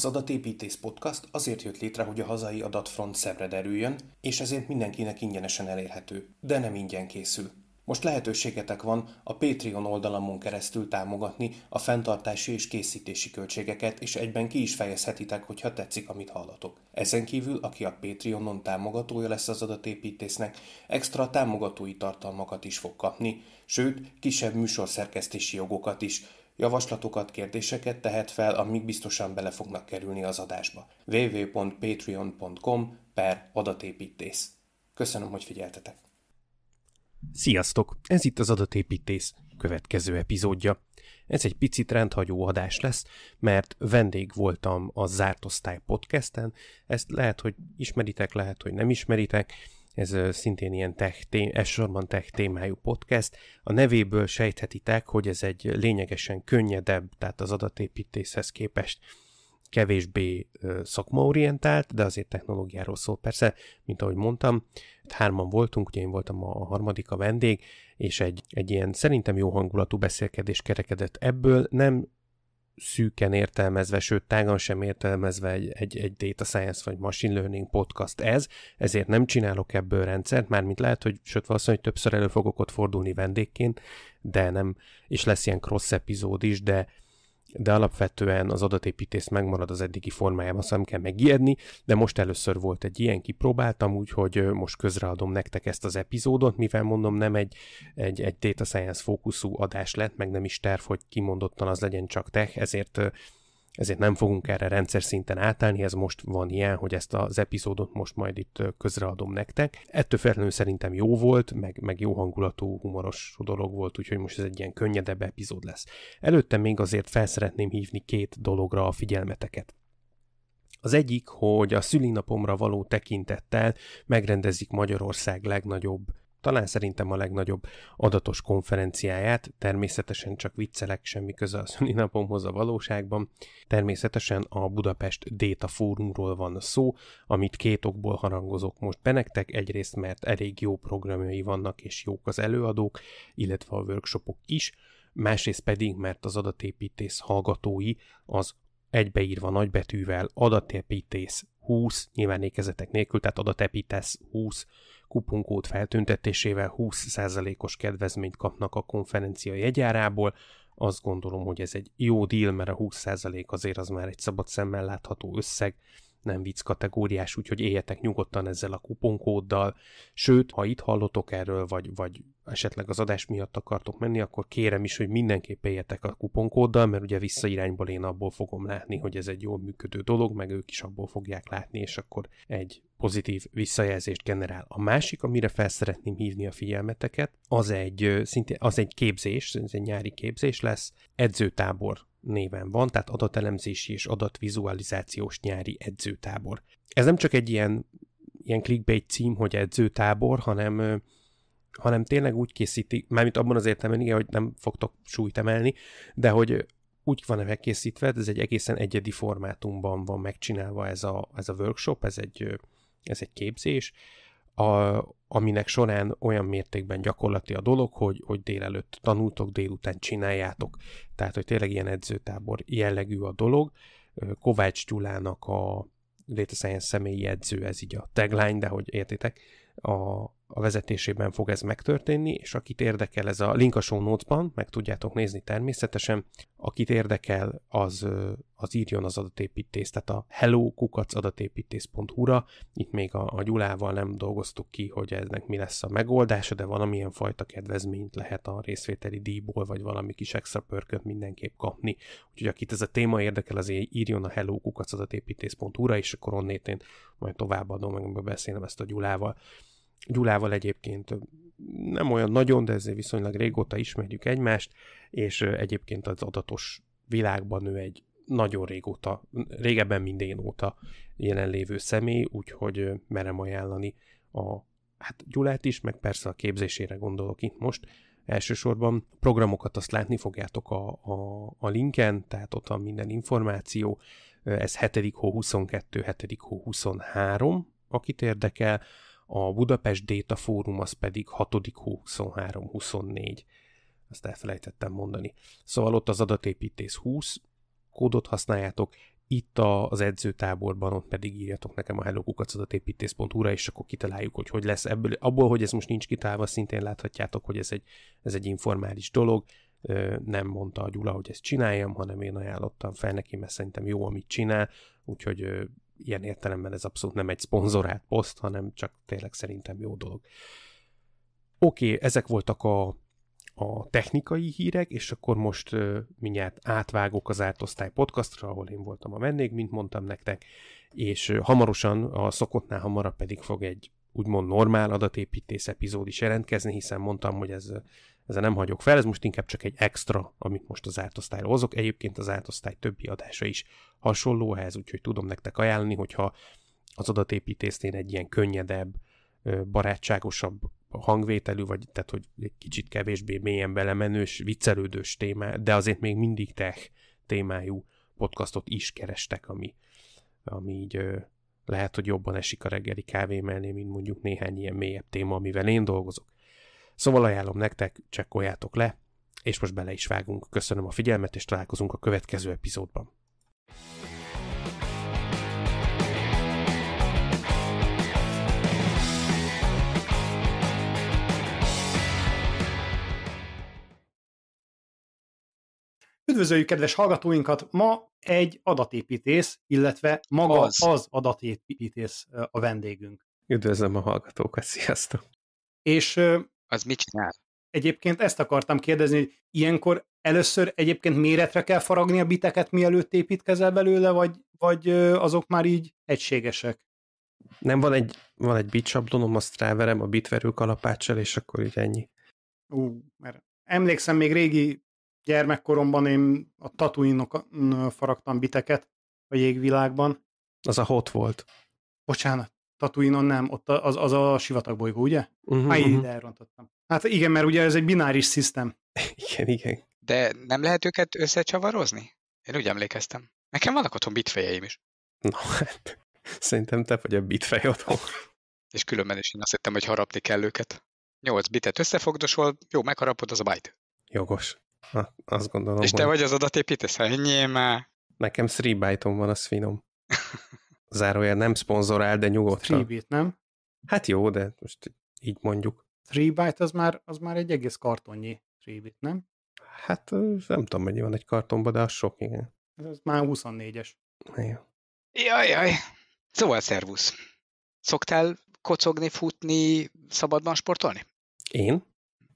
Az Adatépítész Podcast azért jött létre, hogy a hazai adatfront szebbre derüljön, és ezért mindenkinek ingyenesen elérhető, de nem ingyen készül. Most lehetőségetek van a Patreon oldalamon keresztül támogatni a fenntartási és készítési költségeket, és egyben ki is fejezhetitek, hogyha tetszik, amit hallatok. Ezen kívül, aki a Patreonon támogatója lesz az adatépítésznek, extra támogatói tartalmakat is fog kapni, sőt, kisebb műsorszerkesztési jogokat is, Javaslatokat, kérdéseket tehet fel, amik biztosan bele fognak kerülni az adásba. www.patreon.com per adatépítész. Köszönöm, hogy figyeltetek! Sziasztok! Ez itt az adatépítész következő epizódja. Ez egy picit rendhagyó adás lesz, mert vendég voltam a Zárt Osztály podcasten, ezt lehet, hogy ismeritek, lehet, hogy nem ismeritek, ez szintén ilyen tech, tém- elsősorban tech témájú podcast. A nevéből sejthetitek, hogy ez egy lényegesen könnyedebb, tehát az adatépítéshez képest kevésbé szakmaorientált, de azért technológiáról szól persze, mint ahogy mondtam, hárman voltunk, ugye én voltam a harmadik a vendég, és egy, egy ilyen szerintem jó hangulatú beszélkedés kerekedett ebből, nem szűken értelmezve, sőt tágan sem értelmezve egy, egy, egy data science vagy machine learning podcast ez, ezért nem csinálok ebből rendszert, mármint lehet, hogy sőt valószínűleg többször elő fogok ott fordulni vendégként, de nem, és lesz ilyen cross epizód is, de de alapvetően az adatépítés megmarad az eddigi formájában, szóval nem kell megijedni, de most először volt egy ilyen, kipróbáltam, úgyhogy most közreadom nektek ezt az epizódot, mivel mondom nem egy, egy, egy data science fókuszú adás lett, meg nem is terv, hogy kimondottan az legyen csak tech, ezért ezért nem fogunk erre rendszer szinten átállni, ez most van ilyen, hogy ezt az epizódot most majd itt közreadom nektek. Ettől feltétlenül szerintem jó volt, meg, meg jó hangulatú, humoros dolog volt, úgyhogy most ez egy ilyen könnyedebb epizód lesz. Előtte még azért felszeretném hívni két dologra a figyelmeteket. Az egyik, hogy a szülinapomra való tekintettel megrendezik Magyarország legnagyobb talán szerintem a legnagyobb adatos konferenciáját, természetesen csak viccelek, semmi köze a szüni napomhoz a valóságban. Természetesen a Budapest Data Fórumról van szó, amit két okból harangozok most benektek, egyrészt mert elég jó programjai vannak és jók az előadók, illetve a workshopok is, másrészt pedig, mert az adatépítész hallgatói az egybeírva nagybetűvel adatépítész 20, nyilván ékezetek nélkül, tehát adatepítész 20 kuponkód feltüntetésével 20%-os kedvezményt kapnak a konferencia jegyárából. Azt gondolom, hogy ez egy jó deal, mert a 20% azért az már egy szabad szemmel látható összeg, nem vicc kategóriás, úgyhogy éljetek nyugodtan ezzel a kuponkóddal. Sőt, ha itt hallotok erről, vagy, vagy esetleg az adás miatt akartok menni, akkor kérem is, hogy mindenképp éljetek a kuponkóddal, mert ugye visszairányból én abból fogom látni, hogy ez egy jól működő dolog, meg ők is abból fogják látni, és akkor egy pozitív visszajelzést generál. A másik, amire fel szeretném hívni a figyelmeteket, az egy, szintén, az egy képzés, ez egy nyári képzés lesz, edzőtábor néven van, tehát adatelemzési és adatvizualizációs nyári edzőtábor. Ez nem csak egy ilyen, ilyen clickbait cím, hogy edzőtábor, hanem, hanem tényleg úgy készítik, mármint abban az értelemben, igen, hogy nem fogtok súlyt emelni, de hogy úgy van e megkészítve, ez egy egészen egyedi formátumban van megcsinálva ez a, ez a workshop, ez egy, ez egy képzés, a, aminek során olyan mértékben gyakorlati a dolog, hogy, hogy délelőtt tanultok, délután csináljátok. Tehát, hogy tényleg ilyen edzőtábor jellegű a dolog. Kovács Gyulának a Data Science személyi edző, ez így a tagline, de hogy értitek, a, a vezetésében fog ez megtörténni, és akit érdekel ez a link a show notes-ban, meg tudjátok nézni természetesen, akit érdekel, az, az írjon az adatépítés, tehát a hellokukacadatépítészhu ra itt még a, a Gyulával nem dolgoztuk ki, hogy ennek mi lesz a megoldása, de valamilyen fajta kedvezményt lehet a részvételi díjból, vagy valami kis extra pörköt mindenképp kapni. Úgyhogy akit ez a téma érdekel, az írjon a hellokukacadatépítészhu ra és akkor onnét én majd továbbadom, meg beszélem ezt a Gyulával. Gyulával egyébként nem olyan nagyon, de ezért viszonylag régóta ismerjük egymást, és egyébként az adatos világban ő egy nagyon régóta, régebben mindén óta jelenlévő személy, úgyhogy merem ajánlani a hát Gyulát is, meg persze a képzésére gondolok itt most. Elsősorban programokat azt látni fogjátok a, a, a linken, tehát ott van minden információ. Ez 7. hó 22, 7. hó 23, akit érdekel a Budapest Data Fórum az pedig 23 24 Ezt elfelejtettem mondani. Szóval ott az adatépítés 20 kódot használjátok, itt az edzőtáborban, ott pedig írjatok nekem a hellokukacadatépitész.hu-ra, és akkor kitaláljuk, hogy hogy lesz ebből. Abból, hogy ez most nincs kitálva, szintén láthatjátok, hogy ez egy, ez egy informális dolog. Nem mondta a Gyula, hogy ezt csináljam, hanem én ajánlottam fel neki, mert szerintem jó, amit csinál, úgyhogy ilyen értelemben ez abszolút nem egy szponzorált poszt, hanem csak tényleg szerintem jó dolog. Oké, okay, ezek voltak a, a technikai hírek, és akkor most uh, mindjárt átvágok az átosztály podcastra, ahol én voltam a vendég, mint mondtam nektek, és uh, hamarosan, a szokottnál hamarabb pedig fog egy úgymond normál adatépítész epizód is jelentkezni, hiszen mondtam, hogy ez ezzel nem hagyok fel, ez most inkább csak egy extra, amit most az átosztályra hozok. Egyébként az átosztály többi adása is hasonló ehhez, úgyhogy tudom nektek ajánlani, hogyha az adatépítésnél egy ilyen könnyedebb, barátságosabb hangvételű, vagy tehát, hogy egy kicsit kevésbé mélyen belemenős, viccelődős témá, de azért még mindig tech témájú podcastot is kerestek, ami, ami így lehet, hogy jobban esik a reggeli mellé, mint mondjuk néhány ilyen mélyebb téma, amivel én dolgozok. Szóval ajánlom nektek, csekkoljátok le, és most bele is vágunk. Köszönöm a figyelmet, és találkozunk a következő epizódban. Üdvözöljük kedves hallgatóinkat! Ma egy adatépítész, illetve maga az, az adatépítész a vendégünk. Üdvözlöm a hallgatókat, sziasztok! És az mit csinál? Egyébként ezt akartam kérdezni, hogy ilyenkor először egyébként méretre kell faragni a biteket, mielőtt építkezel belőle, vagy, vagy azok már így egységesek? Nem, van egy, van egy bit sablonom, azt ráverem a bitverő kalapáccsal, és akkor így ennyi. Ú, mert emlékszem, még régi gyermekkoromban én a tatuinok faragtam biteket a jégvilágban. Az a hot volt. Bocsánat. Tatuinon nem, ott az, az a bolygó, ugye? Uh-huh, Már uh elrontottam. Hát igen, mert ugye ez egy bináris szisztem. igen, igen. De nem lehet őket összecsavarozni? Én úgy emlékeztem. Nekem vannak otthon bitfejeim is. Na hát, szerintem te vagy a bitfej otthon. És különben is én azt hittem, hogy harapni kell őket. Nyolc bitet összefogdosol, jó, megharapod az a bajt. Jogos. Na, azt gondolom. És te hogy... vagy az adatépítesz? már. Nekem 3 byte van, az finom. zárójel nem szponzorál, de nyugodtan. 3-bit, nem? Hát jó, de most így mondjuk. 3-byte az már, az már egy egész kartonnyi 3-bit, nem? Hát nem tudom, mennyi van egy kartonban, de az sok, igen. Ez már 24-es. Igen. Jaj, jaj. Szóval szervusz. Szoktál kocogni, futni, szabadban sportolni? Én?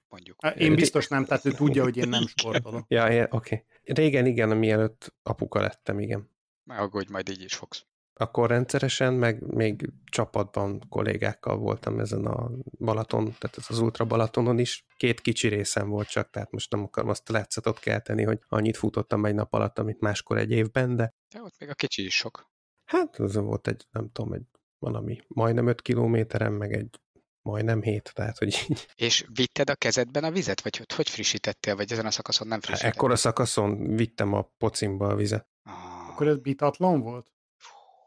Mondjuk. én biztos nem, tehát ő tudja, hogy én nem sportolom. ja, ja oké. Okay. Régen igen, mielőtt apuka lettem, igen. Már aggódj, majd így is fogsz akkor rendszeresen, meg még csapatban kollégákkal voltam ezen a Balaton, tehát ez az Ultra Balatonon is. Két kicsi részem volt csak, tehát most nem akarom azt a látszatot kelteni, hogy annyit futottam egy nap alatt, amit máskor egy évben, de... De ott még a kicsi is sok. Hát az volt egy, nem tudom, egy valami majdnem 5 kilométerem, meg egy majdnem hét, tehát hogy így. És vitted a kezedben a vizet, vagy hogy, hogy frissítettél, vagy ezen a szakaszon nem hát, frissítettél? Hát, ekkor a szakaszon vittem a pocimba a vizet. Ah. Akkor ez bitatlan volt?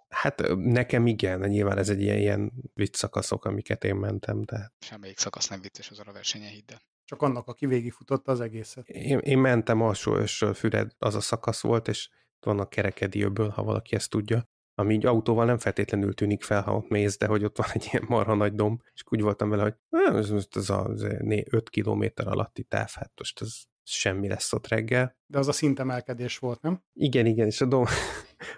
Hát nekem igen, nyilván ez egy ilyen, ilyen vicc szakaszok, amiket én mentem. Tehát. Semmelyik szakasz nem vicces az a versenye, hidd el. Csak annak, aki végigfutotta az egészet. Én, én mentem alsó és Füred, az a szakasz volt, és van a kerekedi öböl, ha valaki ezt tudja, ami így autóval nem feltétlenül tűnik fel, ha ott mész, de hogy ott van egy ilyen marha nagy dom, és úgy voltam vele, hogy ez most az a 5 kilométer alatti táv, hát most ez semmi lesz ott reggel. De az a szintemelkedés volt, nem? Igen, igen, és a dom...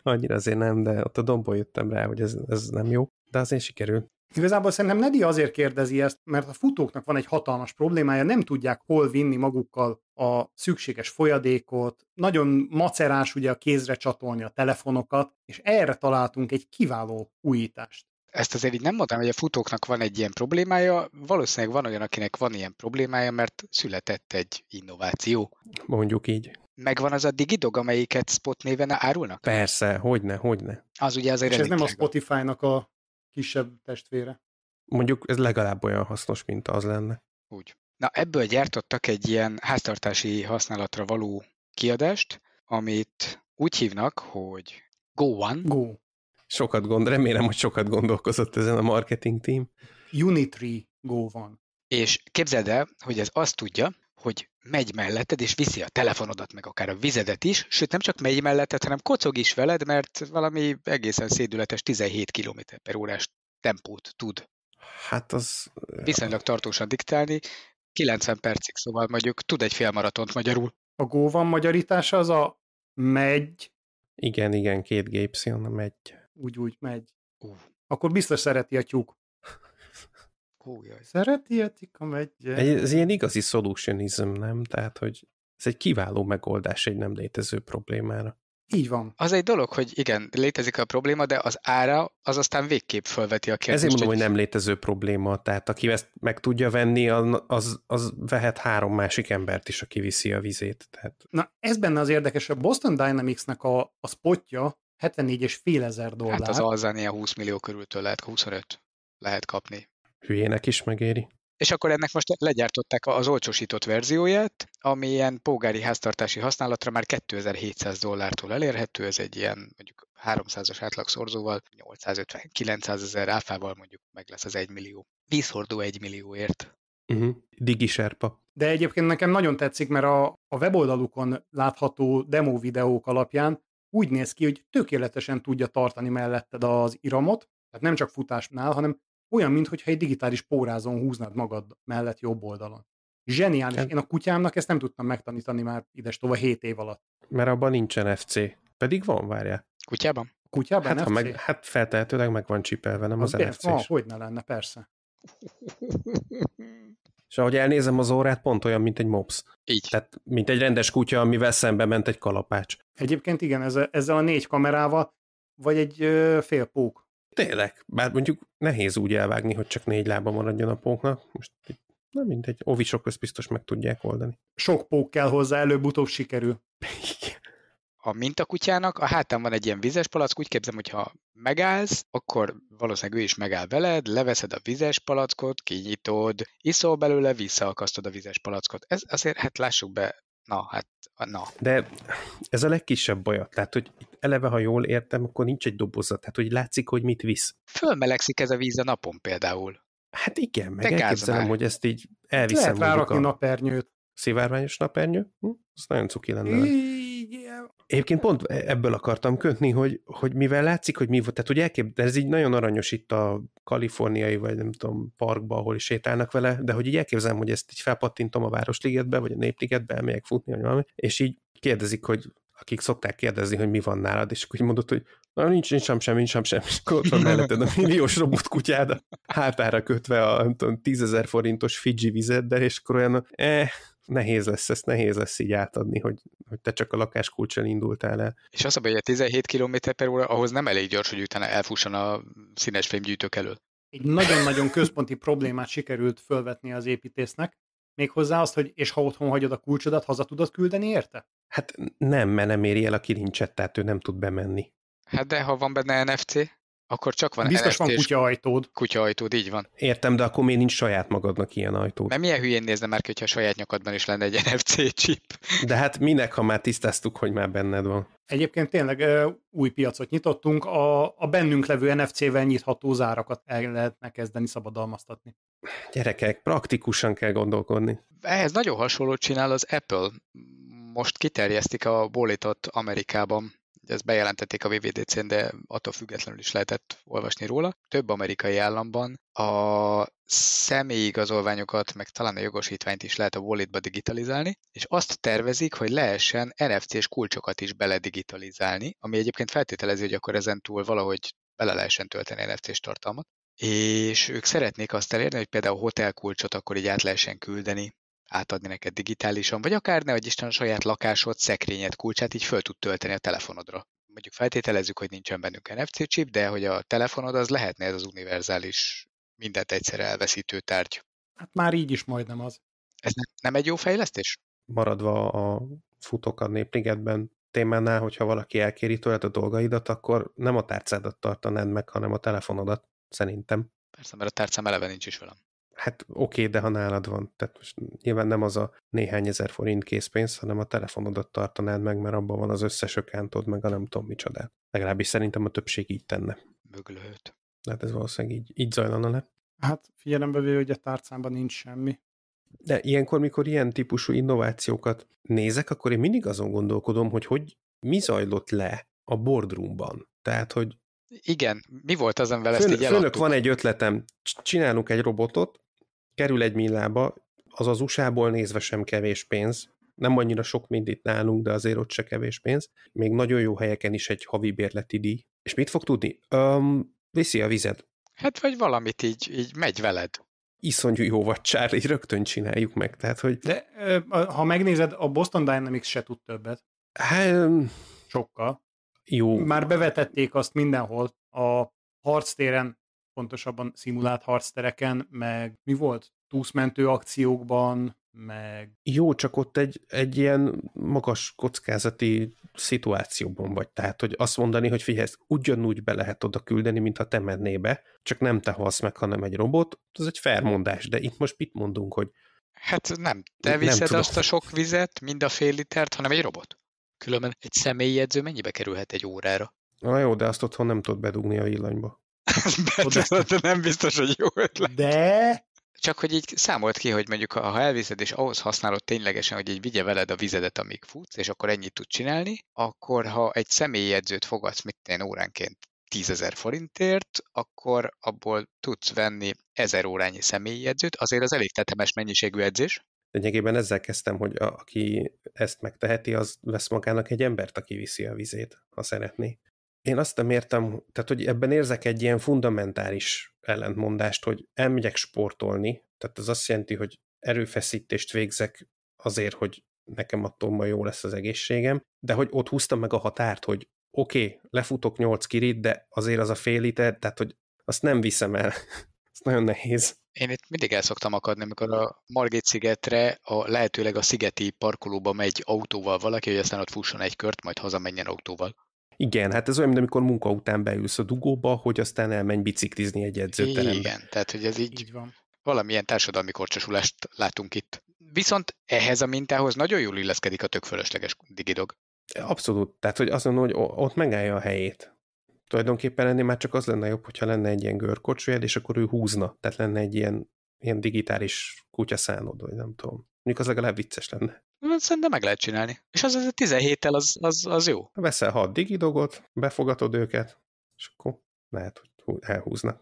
annyira azért nem, de ott a dombon jöttem rá, hogy ez, ez nem jó, de azért sikerült. Igazából szerintem Nedi azért kérdezi ezt, mert a futóknak van egy hatalmas problémája, nem tudják hol vinni magukkal a szükséges folyadékot, nagyon macerás ugye a kézre csatolni a telefonokat, és erre találtunk egy kiváló újítást ezt azért így nem mondtam, hogy a futóknak van egy ilyen problémája, valószínűleg van olyan, akinek van ilyen problémája, mert született egy innováció. Mondjuk így. Megvan az a digidog, amelyiket spot néven árulnak? Persze, hogyne, hogyne. Az ugye azért És ez nem a Spotify-nak a kisebb testvére. Mondjuk ez legalább olyan hasznos, mint az lenne. Úgy. Na, ebből gyártottak egy ilyen háztartási használatra való kiadást, amit úgy hívnak, hogy Go One. Go sokat gond, remélem, hogy sokat gondolkozott ezen a marketing team. Unitree Go van. És képzeld el, hogy ez azt tudja, hogy megy melletted, és viszi a telefonodat, meg akár a vizedet is, sőt nem csak megy melletted, hanem kocog is veled, mert valami egészen szédületes 17 km per órás tempót tud. Hát az... Viszonylag tartósan diktálni, 90 percig, szóval mondjuk tud egy fél maratont magyarul. A Go van magyarítása az a megy. Igen, igen, két gépszion a megy úgy-úgy megy. Uh. Akkor biztos szereti a tyúk. Hú, jaj. Szereti a tika megye. Ez ilyen igazi solutionizm, nem? Tehát, hogy ez egy kiváló megoldás egy nem létező problémára. Így van. Az egy dolog, hogy igen, létezik a probléma, de az ára az aztán végképp felveti a kérdést. Ezért mondom, hogy... hogy nem létező probléma, tehát aki ezt meg tudja venni, az, az vehet három másik embert is, aki viszi a vizét. Tehát... Na, ez benne az érdekes, a Boston Dynamics-nek a, a spotja 74 és fél ezer dollár. Hát az Alzán ilyen 20 millió körültől lehet, 25 lehet kapni. Hülyének is megéri. És akkor ennek most legyártották az olcsósított verzióját, ami ilyen polgári háztartási használatra már 2700 dollártól elérhető, ez egy ilyen mondjuk 300-as átlagszorzóval, 850-900 ezer áfával mondjuk meg lesz az 1 millió. Vízhordó 1 millióért. Uh-huh. Mhm. Digi serpa. De egyébként nekem nagyon tetszik, mert a, a weboldalukon látható demo videók alapján úgy néz ki, hogy tökéletesen tudja tartani melletted az iramot, tehát nem csak futásnál, hanem olyan, mintha egy digitális pórázon húznád magad mellett jobb oldalon. Zseniális. Én a kutyámnak ezt nem tudtam megtanítani már ides tova 7 év alatt. Mert abban nincsen FC. Pedig van, várja. Kutyában? kutyában hát, ha meg, hát feltehetőleg meg van csipelve, nem az, az NFC. Van, ah, hogy ne lenne, persze. És ahogy elnézem az órát, pont olyan, mint egy mops. Így. Tehát, mint egy rendes kutya, amivel szembe ment egy kalapács. Egyébként igen, ezzel, ezzel a négy kamerával, vagy egy ö, fél pók. Tényleg, bár mondjuk nehéz úgy elvágni, hogy csak négy lába maradjon a póknak. Most nem mindegy, ovisok közt biztos meg tudják oldani. Sok pók kell hozzá, előbb-utóbb sikerül. a mintakutyának a hátán van egy ilyen vizes palack, úgy képzem, hogy ha megállsz, akkor valószínűleg ő is megáll veled, leveszed a vizes palackot, kinyitod, iszol belőle, visszaakasztod a vizes palackot. Ez azért, hát lássuk be, na, hát, na. De ez a legkisebb baja, tehát, hogy eleve, ha jól értem, akkor nincs egy doboza, tehát, hogy látszik, hogy mit visz. Fölmelegszik ez a víz a napon például. Hát igen, meg Te elképzelem, hogy ezt így elviszem. Lehet rárakni a... napernyőt. Szivárványos napernyő? Hm? Ez nagyon cuki lenne. Igen, Egyébként pont e- ebből akartam kötni, hogy, hogy mivel látszik, hogy mi volt, tehát hogy elkép, de ez így nagyon aranyos itt a kaliforniai, vagy nem tudom, parkba, ahol is sétálnak vele, de hogy így elképzelem, hogy ezt így felpattintom a Városligetbe, vagy a Népligetbe, elmegyek futni, vagy valami, és így kérdezik, hogy akik szokták kérdezni, hogy mi van nálad, és úgy mondott, mondod, hogy na, nincs, nincs sem, semmi, nincs sem, sem, és ott van melletted a milliós kutyád, hátára kötve a tízezer forintos Fidzsi vizeddel, és akkor olyan, eh, nehéz lesz, ezt nehéz lesz így átadni, hogy, hogy te csak a lakáskulcsal indultál el. És az a baj, hogy a 17 km per óra ahhoz nem elég gyors, hogy utána elfusson a színes fémgyűjtők elől. Egy nagyon-nagyon központi problémát sikerült fölvetni az építésznek, méghozzá azt, hogy és ha otthon hagyod a kulcsodat, haza tudod küldeni érte? Hát nem, mert nem éri el a kilincset, tehát ő nem tud bemenni. Hát de ha van benne NFC? Akkor csak van Biztos van kutyaajtód. Kutyaajtód, így van. Értem, de akkor miért nincs saját magadnak ilyen ajtód? Nem milyen hülyén nézne már, hogyha a saját nyakadban is lenne egy NFC chip. De hát minek, ha már tisztáztuk, hogy már benned van. Egyébként tényleg új piacot nyitottunk, a, a bennünk levő NFC-vel nyitható zárakat el lehetne kezdeni szabadalmaztatni. Gyerekek, praktikusan kell gondolkodni. Ehhez nagyon hasonlót csinál az Apple. Most kiterjesztik a bolétot Amerikában ezt bejelentették a VVDC-n, de attól függetlenül is lehetett olvasni róla. Több amerikai államban a személyigazolványokat, meg talán a jogosítványt is lehet a walletba digitalizálni, és azt tervezik, hogy lehessen NFC-s kulcsokat is beledigitalizálni, ami egyébként feltételezi, hogy akkor ezen túl valahogy bele lehessen tölteni NFC-s tartalmat és ők szeretnék azt elérni, hogy például hotelkulcsot akkor így át lehessen küldeni, átadni neked digitálisan, vagy akár ne Isten a saját lakásod, szekrényed, kulcsát így föl tud tölteni a telefonodra. Mondjuk feltételezzük, hogy nincsen bennünk NFC chip, de hogy a telefonod az lehetne ez az univerzális, mindent egyszer elveszítő tárgy. Hát már így is majdnem az. Ez nem, nem egy jó fejlesztés? Maradva a futok a népligetben témánál, hogyha valaki elkéri tőled a dolgaidat, akkor nem a tárcádat tartanád meg, hanem a telefonodat, szerintem. Persze, mert a tárcám eleve nincs is velem hát oké, okay, de ha nálad van, tehát most nyilván nem az a néhány ezer forint készpénz, hanem a telefonodat tartanád meg, mert abban van az összes ökántod, meg a nem tudom micsoda. Legalábbis szerintem a többség így tenne. Mögölőt. Hát ez valószínűleg így, így zajlana le. Hát figyelembe véve, hogy a tárcámban nincs semmi. De ilyenkor, mikor ilyen típusú innovációkat nézek, akkor én mindig azon gondolkodom, hogy hogy mi zajlott le a boardroomban. Tehát, hogy igen, mi volt az, amivel Főn, ezt így Főnök, van egy ötletem, csinálunk egy robotot, kerül egy millába, az az USA-ból nézve sem kevés pénz, nem annyira sok, mint itt nálunk, de azért ott se kevés pénz. Még nagyon jó helyeken is egy havi bérleti díj. És mit fog tudni? Öm, viszi a vizet. Hát vagy valamit így, így megy veled. Iszonyú jó vagy Charlie, rögtön csináljuk meg. Tehát, hogy... De ha megnézed, a Boston Dynamics se tud többet. Hát, Sokkal. Jó. Már bevetették azt mindenhol. A harctéren pontosabban szimulált harctereken, meg mi volt? Túszmentő akciókban, meg... Jó, csak ott egy, egy ilyen magas kockázati szituációban vagy. Tehát, hogy azt mondani, hogy figyelj, ezt ugyanúgy be lehet oda küldeni, mint te mennél be, csak nem te halsz meg, hanem egy robot, az egy felmondás, de itt most mit mondunk, hogy... Hát nem, te viszed nem tudom. azt a sok vizet, mind a fél litert, hanem egy robot. Különben egy személyi edző mennyibe kerülhet egy órára? Na jó, de azt otthon nem tudod bedugni a villanyba de nem biztos, hogy jó ötlet. De csak hogy így számolt ki, hogy mondjuk ha elviszed és ahhoz használod ténylegesen, hogy így vigye veled a vizedet, amíg futsz, és akkor ennyit tud csinálni, akkor ha egy személyjegyzőt fogadsz, mit én óránként 10.000 forintért, akkor abból tudsz venni 1000 órányi személyjegyzőt, azért az elég tetemes mennyiségű edzés. Lényegében ezzel kezdtem, hogy a, aki ezt megteheti, az vesz magának egy embert, aki viszi a vizét, ha szeretné én azt nem értem, tehát hogy ebben érzek egy ilyen fundamentális ellentmondást, hogy elmegyek sportolni, tehát ez azt jelenti, hogy erőfeszítést végzek azért, hogy nekem attól ma jó lesz az egészségem, de hogy ott húztam meg a határt, hogy oké, okay, lefutok 8 kirit, de azért az a fél liter, tehát hogy azt nem viszem el. Ez nagyon nehéz. Én itt mindig el szoktam akadni, amikor a Margit szigetre, a, lehetőleg a szigeti parkolóba megy autóval valaki, hogy aztán ott fusson egy kört, majd hazamenjen autóval. Igen, hát ez olyan, mint amikor munka után beülsz a dugóba, hogy aztán elmenj biciklizni egy edzőterembe. Igen, tehát hogy ez így, így van. valamilyen társadalmi korcsosulást látunk itt. Viszont ehhez a mintához nagyon jól illeszkedik a tök fölösleges digidog. Abszolút, tehát hogy azt mondom, hogy ott megállja a helyét. Tulajdonképpen ennél már csak az lenne jobb, hogyha lenne egy ilyen görkocsujel, és akkor ő húzna, tehát lenne egy ilyen, ilyen digitális kutyaszánod, vagy nem tudom. Mondjuk az legalább vicces lenne. Szerintem meg lehet csinálni. És az, az a 17-tel az, az, az jó. Veszel 6 digidogot, befogatod őket, és akkor lehet, hogy elhúznak.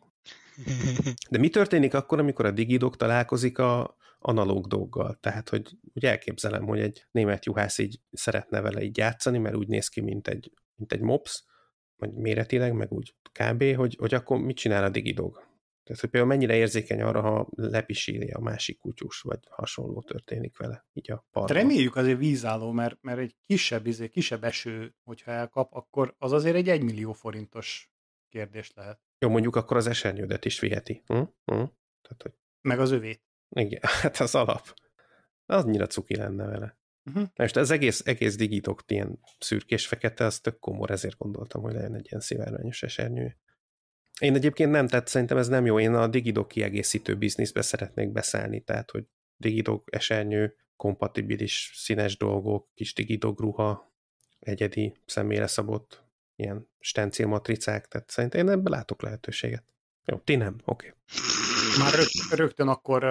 De mi történik akkor, amikor a digidog találkozik a analóg doggal? Tehát, hogy, hogy elképzelem, hogy egy német juhász így szeretne vele így játszani, mert úgy néz ki, mint egy, mint egy mops, vagy méretileg, meg úgy kb, hogy, hogy akkor mit csinál a digidog? Tehát, hogy például mennyire érzékeny arra, ha lepisíli a másik kutyus, vagy hasonló történik vele, így a parkban. Hát reméljük azért vízálló, mert, mert egy kisebb, izé, kisebb eső, hogyha elkap, akkor az azért egy egymillió millió forintos kérdés lehet. Jó, mondjuk akkor az esernyődet is viheti. Hm? Hm? Tehát, hogy... Meg az övét. Igen, hát az alap. Az annyira cuki lenne vele. Uh-huh. Na most ez egész, egész digitok ilyen szürkés fekete, az tök komor, ezért gondoltam, hogy legyen egy ilyen szivárványos esernyő. Én egyébként nem, tehát szerintem ez nem jó. Én a Digidog kiegészítő bizniszbe szeretnék beszállni, tehát hogy Digidog esernyő, kompatibilis színes dolgok, kis Digidog ruha, egyedi, személyre szabott ilyen matricák, tehát szerintem én ebben látok lehetőséget. Jó, ti nem, oké. Okay. Már rögtön, akkor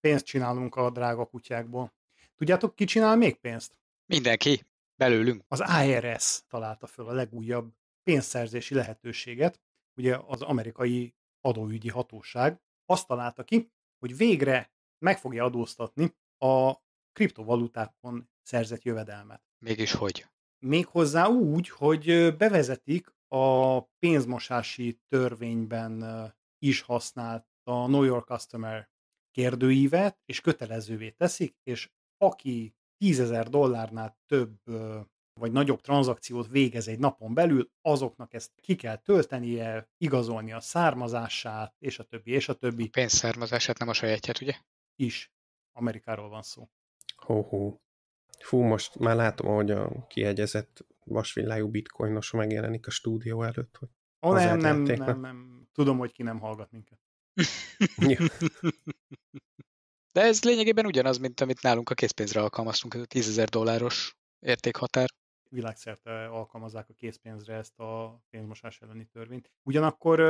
pénzt csinálunk a drága kutyákból. Tudjátok, ki csinál még pénzt? Mindenki, belőlünk. Az IRS találta föl a legújabb pénzszerzési lehetőséget, ugye az amerikai adóügyi hatóság azt találta ki, hogy végre meg fogja adóztatni a kriptovalutákon szerzett jövedelmet. Mégis hogy? Méghozzá úgy, hogy bevezetik a pénzmosási törvényben is használt a New York Customer kérdőívet, és kötelezővé teszik, és aki 10 ezer dollárnál több vagy nagyobb tranzakciót végez egy napon belül, azoknak ezt ki kell töltenie, igazolni a származását, és a többi, és a többi. A pénz származását, nem a sajátját, ugye? Is. Amerikáról van szó. Hó, hó. Fú, most már látom, hogy a kiegyezett vasvillájú bitcoinos megjelenik a stúdió előtt. Hogy a nem, nem, nem, nem, nem. Tudom, hogy ki nem hallgat minket. De ez lényegében ugyanaz, mint amit nálunk a készpénzre alkalmaztunk, ez a 10 000 dolláros értékhatár világszerte alkalmazzák a készpénzre ezt a pénzmosás elleni törvényt. Ugyanakkor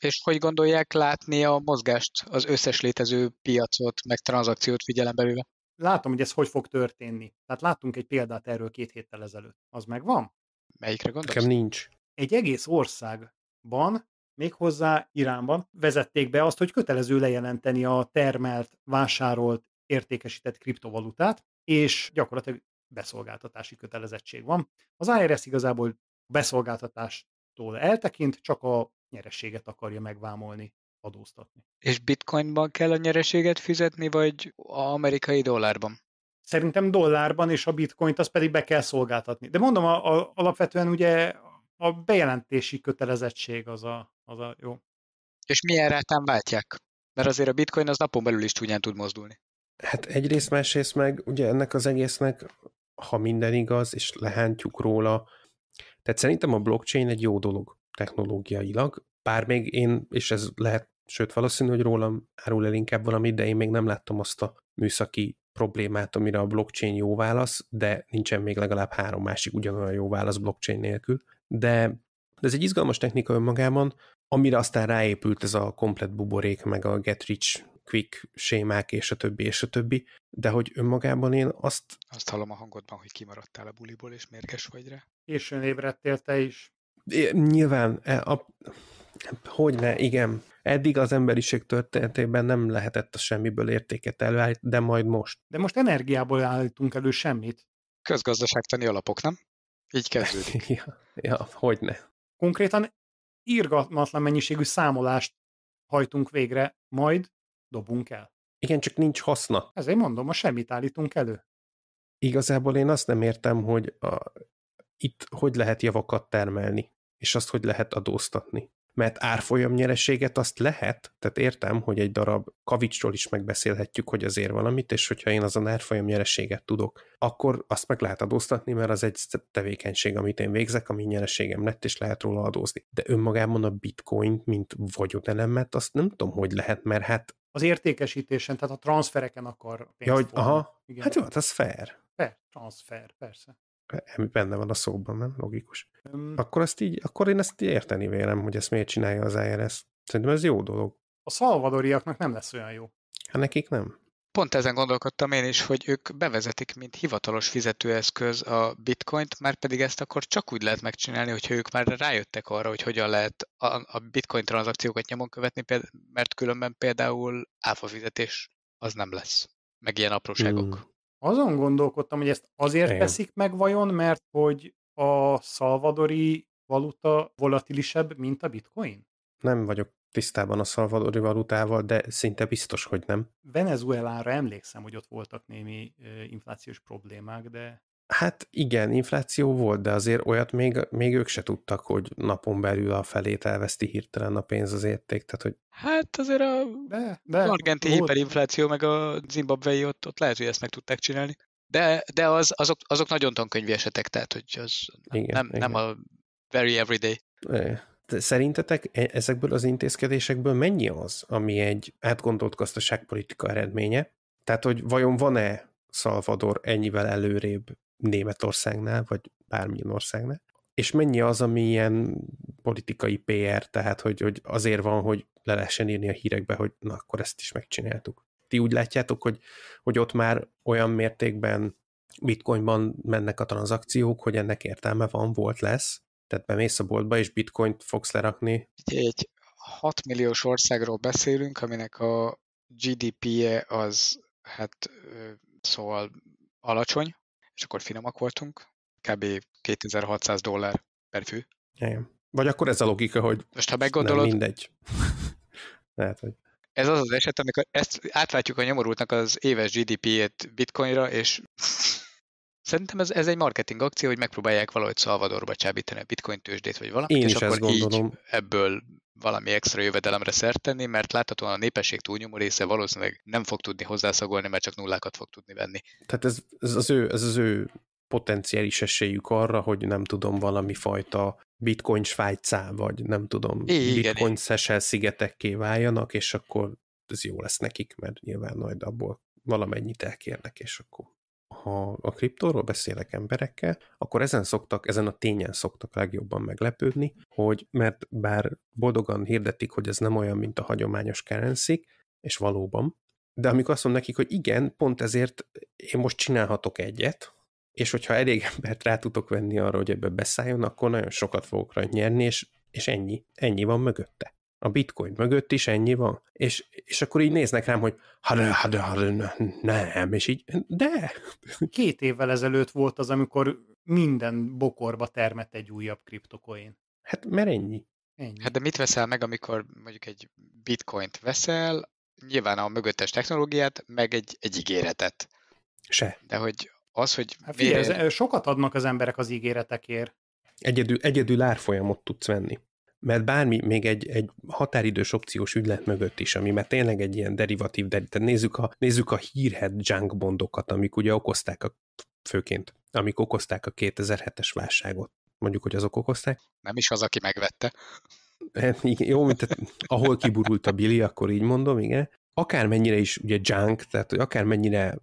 és hogy gondolják látni a mozgást, az összes létező piacot, meg tranzakciót figyelembe véve? Látom, hogy ez hogy fog történni. Tehát láttunk egy példát erről két héttel ezelőtt. Az megvan? Melyikre gondolsz? Nekem nincs. Egy egész országban, méghozzá Iránban vezették be azt, hogy kötelező lejelenteni a termelt, vásárolt, értékesített kriptovalutát, és gyakorlatilag beszolgáltatási kötelezettség van. Az IRS igazából a beszolgáltatástól eltekint, csak a nyerességet akarja megvámolni, adóztatni. És bitcoinban kell a nyereséget fizetni, vagy a amerikai dollárban? Szerintem dollárban, és a bitcoint azt pedig be kell szolgáltatni. De mondom, a, a, alapvetően ugye a bejelentési kötelezettség az a, az a jó. És milyen rátán váltják? Mert azért a bitcoin az napon belül is csúnyán tud mozdulni. Hát egyrészt, másrészt meg ugye ennek az egésznek ha minden igaz, és lehántjuk róla. Tehát szerintem a blockchain egy jó dolog technológiailag, bár még én, és ez lehet, sőt valószínű, hogy rólam árul el inkább valamit, de én még nem láttam azt a műszaki problémát, amire a blockchain jó válasz, de nincsen még legalább három másik ugyanolyan jó válasz blockchain nélkül. De, de ez egy izgalmas technika önmagában, amire aztán ráépült ez a komplet buborék, meg a Get Rich quick sémák, és a többi, és a többi, de hogy önmagában én azt... Azt hallom a hangodban, hogy kimaradtál a buliból, és mérges vagy rá. Későn ébredtél te is. É, nyilván, e, a, hogy ne, igen. Eddig az emberiség történetében nem lehetett a semmiből értéket előállítani, de majd most. De most energiából állítunk elő semmit. Közgazdaságtani alapok, nem? Így kezdődik. ja, ja, ne. Konkrétan írgatmatlan mennyiségű számolást hajtunk végre majd, dobunk el. Igen, csak nincs haszna. Ezért mondom, ma semmit állítunk elő. Igazából én azt nem értem, hogy a, itt hogy lehet javakat termelni, és azt hogy lehet adóztatni. Mert árfolyam nyereséget azt lehet, tehát értem, hogy egy darab kavicsról is megbeszélhetjük, hogy azért valamit, és hogyha én azon árfolyam nyereséget tudok, akkor azt meg lehet adóztatni, mert az egy tevékenység, amit én végzek, ami nyereségem lett, és lehet róla adózni. De önmagában a bitcoin, mint vagyonelemet, azt nem tudom, hogy lehet, mert hát az értékesítésen, tehát a transfereken akar pénzt ja, hogy, aha. Igen, hát jó, hát az fair. Fair, transfer, persze. Ami benne van a szóban, nem? Logikus. Um, akkor, ezt így, akkor én ezt érteni vélem, hogy ezt miért csinálja az IRS. Szerintem ez jó dolog. A szalvadoriaknak nem lesz olyan jó. Hát nekik nem. Pont ezen gondolkodtam én is, hogy ők bevezetik, mint hivatalos fizetőeszköz a bitcoint, már pedig ezt akkor csak úgy lehet megcsinálni, hogyha ők már rájöttek arra, hogy hogyan lehet a, bitcoin tranzakciókat nyomon követni, mert különben például áfa fizetés az nem lesz. Meg ilyen apróságok. Hmm. Azon gondolkodtam, hogy ezt azért Igen. teszik meg vajon, mert hogy a szalvadori valuta volatilisebb, mint a bitcoin? Nem vagyok tisztában a szalvadori valutával, de szinte biztos, hogy nem. Venezuelára emlékszem, hogy ott voltak némi inflációs problémák, de... Hát igen, infláció volt, de azért olyat még, még ők se tudtak, hogy napon belül a felét elveszti hirtelen a pénz az érték, tehát hogy... Hát azért a de, de, argentin hiperinfláció meg a zimbabvei ott, ott lehet, hogy ezt meg tudták csinálni. De, de az, azok, azok nagyon tankönyvi esetek, tehát hogy az igen, nem, igen. nem a very everyday. É. Szerintetek e- ezekből az intézkedésekből mennyi az, ami egy átgondolt gazdaságpolitika eredménye? Tehát, hogy vajon van-e Szalvador ennyivel előrébb Németországnál, vagy bármilyen országnál? És mennyi az, ami ilyen politikai PR, tehát hogy, hogy azért van, hogy le lehessen írni a hírekbe, hogy na, akkor ezt is megcsináltuk. Ti úgy látjátok, hogy, hogy ott már olyan mértékben bitcoinban mennek a tranzakciók, hogy ennek értelme van, volt, lesz, tehát bemész a boltba, és bitcoint fogsz lerakni? Egy 6 milliós országról beszélünk, aminek a GDP-je az, hát szóval alacsony, és akkor finomak voltunk, kb. 2600 dollár per fő. Igen. Vagy akkor ez a logika, hogy Most, ha meggondolod, nem mindegy. Lehet, hogy... Ez az az eset, amikor ezt átlátjuk a nyomorultnak az éves GDP-ét bitcoinra, és Szerintem ez, ez egy marketing akció, hogy megpróbálják valahogy Szalvadorba csábítani a bitcoin tőzsdét, vagy valamit, Én és akkor gondolom. így ebből valami extra jövedelemre szert tenni, mert láthatóan a népesség túlnyomó része valószínűleg nem fog tudni hozzászagolni, mert csak nullákat fog tudni venni. Tehát ez, ez, az, ő, ez az ő potenciális esélyük arra, hogy nem tudom, valami fajta bitcoin svájcá, vagy nem tudom, igen, bitcoin szesel szigetekké váljanak, és akkor ez jó lesz nekik, mert nyilván majd abból valamennyit elkérnek, és akkor ha a kriptóról beszélek emberekkel, akkor ezen szoktak, ezen a tényen szoktak legjobban meglepődni, hogy mert bár boldogan hirdetik, hogy ez nem olyan, mint a hagyományos currency, és valóban, de amikor azt mondom nekik, hogy igen, pont ezért én most csinálhatok egyet, és hogyha elég embert rá tudok venni arra, hogy ebbe beszálljon, akkor nagyon sokat fogok rajt nyerni, és, és ennyi, ennyi van mögötte a bitcoin mögött is ennyi van. És, és akkor így néznek rám, hogy hát, hát, hát, nem, és így, de. Két évvel ezelőtt volt az, amikor minden bokorba termett egy újabb kriptokoin. Hát mert ennyi. ennyi. Hát de mit veszel meg, amikor mondjuk egy bitcoint veszel, nyilván a mögöttes technológiát, meg egy, egy ígéretet. Se. De hogy az, hogy... Hát figyelj, miért... sokat adnak az emberek az ígéretekért. Egyedül, egyedül árfolyamot tudsz venni mert bármi, még egy, egy határidős opciós ügylet mögött is, ami mert tényleg egy ilyen derivatív, de nézzük a, nézzük a hírhet junk bondokat, amik ugye okozták a, főként, amik okozták a 2007-es válságot. Mondjuk, hogy azok okozták. Nem is az, aki megvette. Hát, jó, mint tehát, ahol kiburult a Billy, akkor így mondom, igen. Akármennyire is ugye junk, tehát hogy akármennyire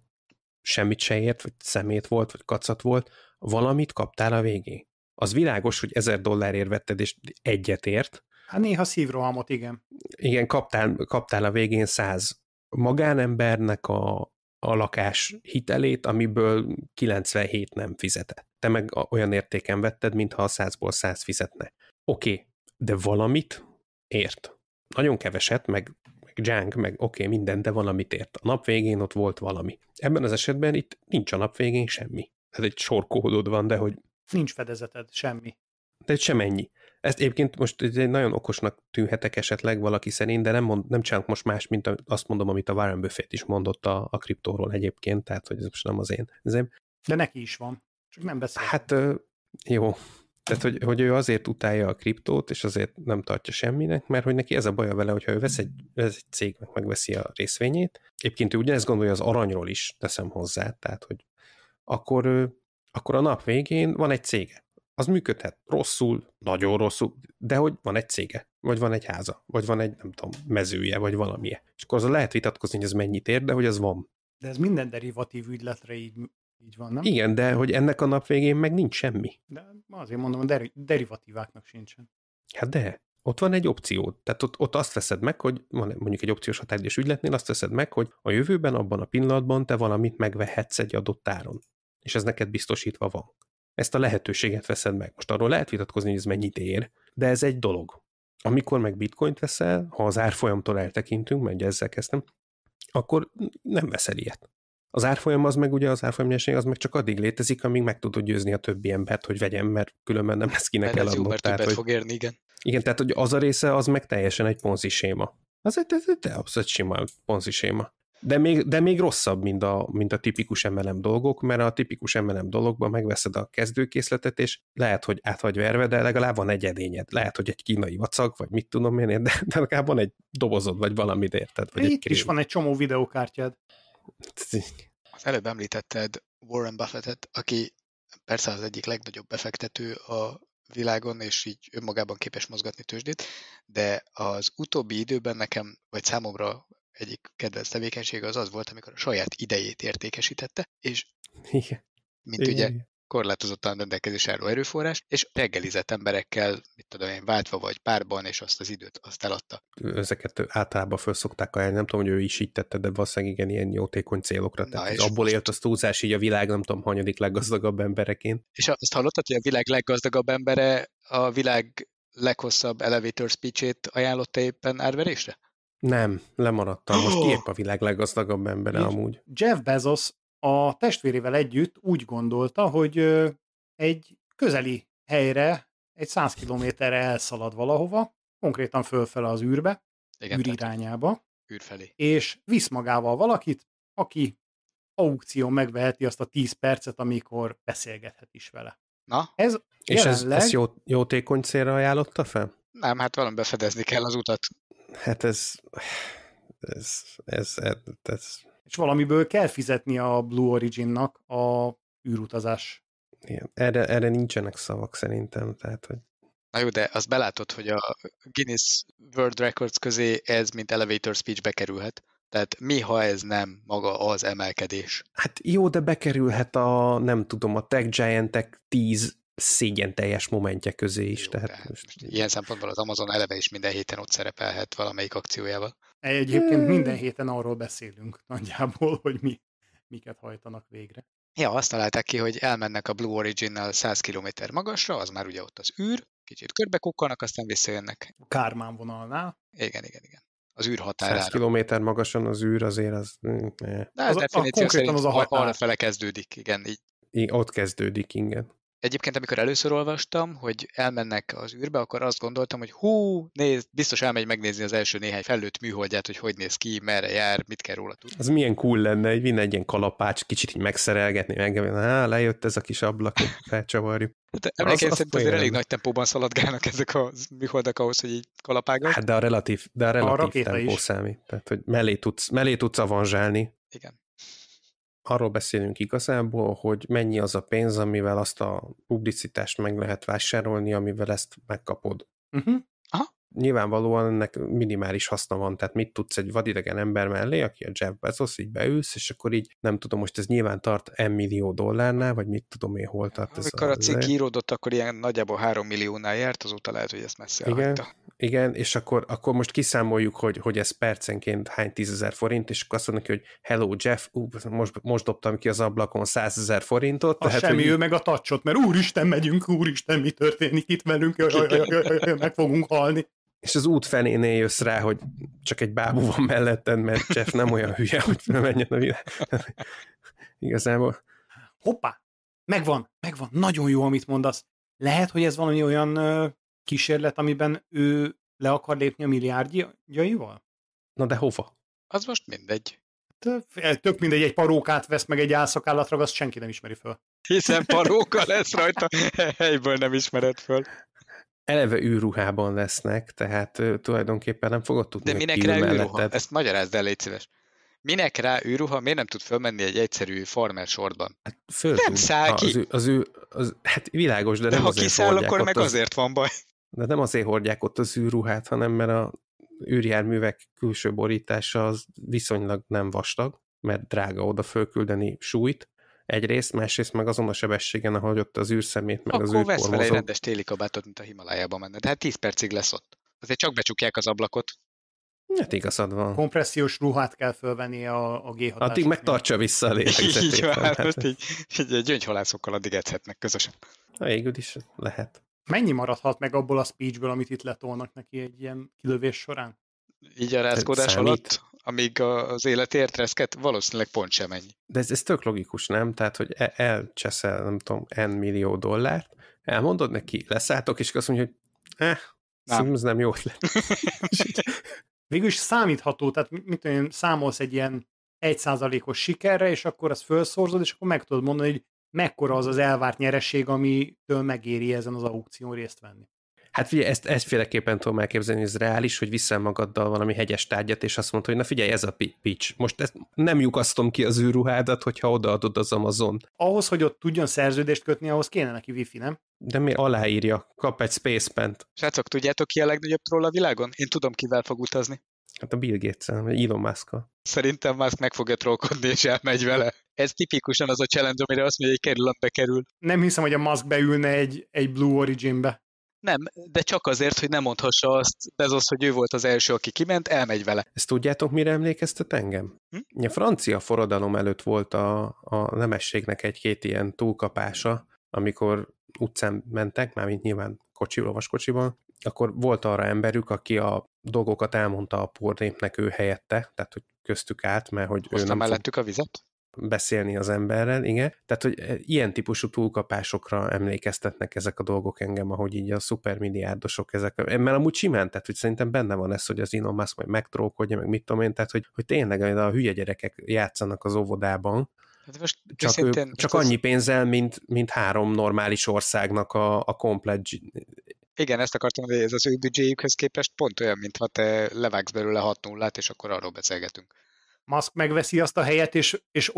semmit se ért, vagy szemét volt, vagy kacat volt, valamit kaptál a végén az világos, hogy ezer dollárért vetted, és egyet ért. Hát néha szívrohamot, igen. Igen, kaptál, kaptál a végén száz magánembernek a, a lakás hitelét, amiből 97 nem fizetett. Te meg olyan értéken vetted, mintha a 100-ból 100 fizetne. Oké, okay, de valamit ért. Nagyon keveset, meg, meg junk, meg oké, okay, minden, de valamit ért. A nap végén ott volt valami. Ebben az esetben itt nincs a nap végén semmi. Ez egy sor van, de hogy Nincs fedezeted, semmi. Tehát semennyi. Ezt egyébként most egy nagyon okosnak tűnhetek esetleg valaki szerint, de nem, mond, nem csinálok most más, mint azt mondom, amit a Warren Buffett is mondott a, a kriptóról egyébként, tehát hogy ez most nem az én. Ezért... De neki is van, csak nem beszél. Hát jó, tehát, hogy, hogy ő azért utálja a kriptót, és azért nem tartja semminek, mert hogy neki ez a baja vele, hogyha ő vesz egy, vesz egy cégnek, megveszi a részvényét, egyébként ő ugyanezt gondolja az aranyról is, teszem hozzá, tehát, hogy akkor ő akkor a nap végén van egy cége. Az működhet rosszul, nagyon rosszul, de hogy van egy cége, vagy van egy háza, vagy van egy, nem tudom, mezője, vagy valamilyen. És akkor az lehet vitatkozni, hogy ez mennyit ér, de hogy az van. De ez minden derivatív ügyletre így, így van, nem? Igen, de hogy ennek a nap végén meg nincs semmi. De azért mondom, a deri- derivatíváknak sincsen. Hát de, ott van egy opció. Tehát ott, ott azt veszed meg, hogy van mondjuk egy opciós határidős ügyletnél, azt veszed meg, hogy a jövőben, abban a pillanatban te valamit megvehetsz egy adott áron és ez neked biztosítva van. Ezt a lehetőséget veszed meg. Most arról lehet vitatkozni, hogy ez mennyit ér, de ez egy dolog. Amikor meg bitcoint veszel, ha az árfolyamtól eltekintünk, mert ugye ezzel kezdtem, akkor nem veszel ilyet. Az árfolyam az meg ugye az árfolyam nyerség az meg csak addig létezik, amíg meg tudod győzni a többi embert, hogy vegyem, mert különben nem lesz kinek eladnod. Jó, mert tehát, hogy, fog érni, igen. Igen, tehát hogy az a része az meg teljesen egy ponzi séma. Az egy, ez egy, az egy sima ponzi séma. De még, de még rosszabb, mint a, mint a tipikus emelem dolgok, mert a tipikus emelem dologban megveszed a kezdőkészletet, és lehet, hogy át vagy verve, de legalább van egy edényed. Lehet, hogy egy kínai vacak, vagy mit tudom én, de, de legalább van egy dobozod, vagy valamit érted. Vagy Itt egy is van egy csomó videókártyád. Az előbb említetted Warren Buffettet, aki persze az egyik legnagyobb befektető a világon, és így önmagában képes mozgatni tőzsdét, de az utóbbi időben nekem, vagy számomra egyik kedvenc tevékenysége az az volt, amikor a saját idejét értékesítette, és Igen. mint Igen. ugye korlátozottan rendelkezés álló erőforrás, és reggelizett emberekkel, mit tudom én, váltva vagy párban, és azt az időt azt eladta. Ezeket általában föl szokták ajánlani, nem tudom, hogy ő is így tette, de valószínűleg igen, ilyen jótékony célokra. Na tehát és abból most... élt az túlzás így a világ, nem tudom, hanyadik leggazdagabb embereként. És azt hallottad, hogy a világ leggazdagabb embere a világ leghosszabb elevator speech-ét ajánlotta éppen árverésre? Nem, lemaradtam. Most oh! épp a világ leggazdagabb embere Így, amúgy. Jeff Bezos a testvérével együtt úgy gondolta, hogy egy közeli helyre, egy 100 kilométerre elszalad valahova, konkrétan fölfele az űrbe, Igen, űrirányába. Űrfelé. És visz magával valakit, aki aukció megveheti azt a 10 percet, amikor beszélgethet is vele. Na? Ez és jelenleg... ez, ez jó, jótékony célra ajánlotta fel? Nem, hát valami befedezni kell az utat hát ez, ez, ez, ez, ez... És valamiből kell fizetni a Blue Origin-nak a űrutazás. Igen. Erre, erre nincsenek szavak szerintem, tehát hogy... Na jó, de azt belátod, hogy a Guinness World Records közé ez, mint elevator speech bekerülhet. Tehát mi, ha ez nem maga az emelkedés? Hát jó, de bekerülhet a, nem tudom, a Tech Giantek 10 szégyen teljes momentje közé is. Jó, tehát most... Ilyen szempontból az Amazon eleve is minden héten ott szerepelhet valamelyik akciójával. Egyébként mm. minden héten arról beszélünk nagyjából, hogy mi, miket hajtanak végre. Ja, azt találták ki, hogy elmennek a Blue Origin-nel 100 km magasra, az már ugye ott az űr, kicsit körbe kukkanak, aztán visszajönnek. Kármán vonalnál. Igen, igen, igen. Az űr határára. 100 km magasan az űr azért az... Mm, eh. De ez az, definíció a, konkrétan az a határ. Arra fele kezdődik, igen, így. I, ott kezdődik, igen. Egyébként, amikor először olvastam, hogy elmennek az űrbe, akkor azt gondoltam, hogy hú, nézd, biztos elmegy megnézni az első néhány felőtt műholdját, hogy hogy néz ki, merre jár, mit kell róla tudni. Az milyen cool lenne, hogy vinne egy ilyen kalapács, kicsit így megszerelgetni, meg Há, lejött ez a kis ablak, felcsavarjuk. Hát emlékeim az, szerint azért elég nagy tempóban szaladgálnak ezek a műholdak ahhoz, hogy így kalapágnak. Hát de a relatív, de a relatív a tempó is. számít. Tehát, hogy mellé tudsz, mellé tudsz avanzsálni. Igen arról beszélünk igazából, hogy mennyi az a pénz, amivel azt a publicitást meg lehet vásárolni, amivel ezt megkapod. Uh-huh. Aha nyilvánvalóan ennek minimális haszna van, tehát mit tudsz egy vadidegen ember mellé, aki a Jeff Bezos, így beülsz, és akkor így nem tudom, most ez nyilván tart M millió dollárnál, vagy mit tudom én, hol tart ez. Amikor a, a cikk íródott, akkor ilyen nagyjából 3 milliónál járt, azóta lehet, hogy ezt messze igen, Igen, és akkor, akkor most kiszámoljuk, hogy, hogy ez percenként hány tízezer forint, és akkor azt mondjuk, hogy hello Jeff, ú, most, most dobtam ki az ablakon százezer forintot. A tehát, semmi, hogy... ő meg a tacsot, mert úristen megyünk, úristen, mi történik itt velünk, jaj, jaj, jaj, jaj, meg fogunk halni és az út fenénél jössz rá, hogy csak egy bábú van melletted, mert Jeff nem olyan hülye, hogy fölmenjen a világ. Igazából. Hoppá! Megvan, megvan. Nagyon jó, amit mondasz. Lehet, hogy ez valami olyan ö, kísérlet, amiben ő le akar lépni a milliárdjaival? Na de hova? Az most mindegy. E, tök mindegy, egy parókát vesz meg egy álszakállatra, azt senki nem ismeri föl. Hiszen paróka lesz rajta, helyből nem ismered föl eleve űrruhában lesznek, tehát tulajdonképpen nem fogod tudni. De minek rá melletted. űrruha? Ezt magyarázd el, légy szíves. Minek rá űrruha, miért nem tud fölmenni egy egyszerű farmer sortban? Hát föl nem tud. száll ki. Az, ő, az, ő, az, hát világos, de, de nem ha azért kiszáll, akkor meg az, azért van baj. De nem azért hordják ott az űrruhát, hanem mert a űrjárművek külső borítása az viszonylag nem vastag, mert drága oda fölküldeni súlyt, egyrészt, másrészt meg azon a sebességen, ahogy ott az űrszemét, meg Akkor az űrkormozó. Akkor vesz fel egy rendes téli kabátot, mint a Himalájában menne. De hát 10 percig lesz ott. Azért csak becsukják az ablakot. Hát igazad van. Kompressziós ruhát kell fölvenni a, a g Addig megtartsa vissza a lélegzetét. Így van, hát most hát, így, így gyöngyhalászokkal addig edzhetnek közösen. Na, végül is lehet. Mennyi maradhat meg abból a speechből, amit itt letolnak neki egy ilyen kilövés során? Így a rázkódás alatt? amíg az élet értreszket, valószínűleg pont sem ennyi. De ez, ez tök logikus, nem? Tehát, hogy e, elcseszel, nem tudom, n millió dollárt, elmondod neki, leszálltok, és azt mondja, hogy eh, nem. ez nem jó lett. Végül is számítható, tehát mit tudom én, számolsz egy ilyen egy százalékos sikerre, és akkor az felszorzod, és akkor meg tudod mondani, hogy mekkora az az elvárt nyeresség, amitől megéri ezen az aukción részt venni. Hát figyelj, ezt, ezt féleképpen tudom elképzelni, hogy ez reális, hogy viszel magaddal valami hegyes tárgyat, és azt mondta, hogy na figyelj, ez a pitch. Most ezt nem lyukasztom ki az űrruhádat, hogyha odaadod az Amazon. Ahhoz, hogy ott tudjon szerződést kötni, ahhoz kéne neki wifi, nem? De mi aláírja, kap egy space pent. Srácok, tudjátok ki a legnagyobb troll a világon? Én tudom, kivel fog utazni. Hát a Bill gates vagy Elon musk a. Szerintem Musk meg fogja trollkodni, és elmegy vele. Ez tipikusan az a challenge, amire azt mondja, hogy kerül, bekerül. Nem hiszem, hogy a Musk beülne egy, egy Blue Origin-be. Nem, de csak azért, hogy nem mondhassa azt Bezos, hogy ő volt az első, aki kiment, elmegy vele. Ezt tudjátok, mire emlékeztet engem? Hm? A francia forradalom előtt volt a, a nemességnek egy-két ilyen túlkapása, amikor utcán mentek, mármint nyilván kocsi, lovaskocsiban, akkor volt arra emberük, aki a dolgokat elmondta a pornépnek ő helyette, tehát hogy köztük át, mert hogy Hoztam ő nem mellettük fog... a vizet? beszélni az emberrel, igen. Tehát, hogy eh, ilyen típusú túlkapásokra emlékeztetnek ezek a dolgok engem, ahogy így a szupermilliárdosok ezek. Eh, mert amúgy simán, tehát, hogy szerintem benne van ez, hogy az Elon Musk majd megtrókodja, meg mit tudom én, tehát, hogy, hogy tényleg a hülye gyerekek játszanak az óvodában, de hát most csak ő, csak annyi pénzzel, mint, mint három normális országnak a, a komplet... Igen, ezt akartam hogy ez az ő büdzséjükhöz képest pont olyan, mint ha te levágsz belőle 6 nullát, és akkor arról beszélgetünk. Musk megveszi azt a helyet, és, és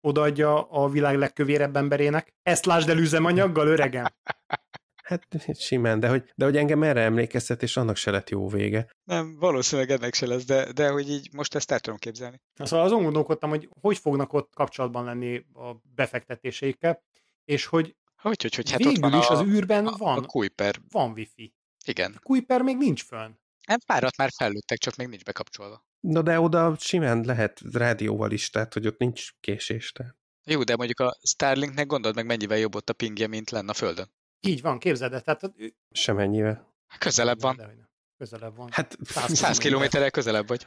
odaadja a világ legkövérebb emberének. Ezt lásd el üzemanyaggal, öregem! Hát simán, de hogy, de hogy engem erre emlékeztet, és annak se lett jó vége. Nem, valószínűleg ennek se lesz, de, de hogy így most ezt el tudom képzelni. Szóval azon gondolkodtam, hogy hogy fognak ott kapcsolatban lenni a befektetéseikkel, és hogy, hogy, hogy, hogy hát végül ott van is a, az űrben a, van, a Kuiper. van wifi. Igen. A Kuiper még nincs fönn. Nem, párat már fellőttek, csak még nincs bekapcsolva. Na de oda simán lehet rádióval is, tehát hogy ott nincs késés. Tehát. Jó, de mondjuk a Starlinknek gondold meg mennyivel jobb ott a pingje, mint lenne a Földön. Így van, képzeld el. Tehát... Semennyivel. Közelebb van. közelebb van. Hát 100, 100 kilométerrel közelebb vagy.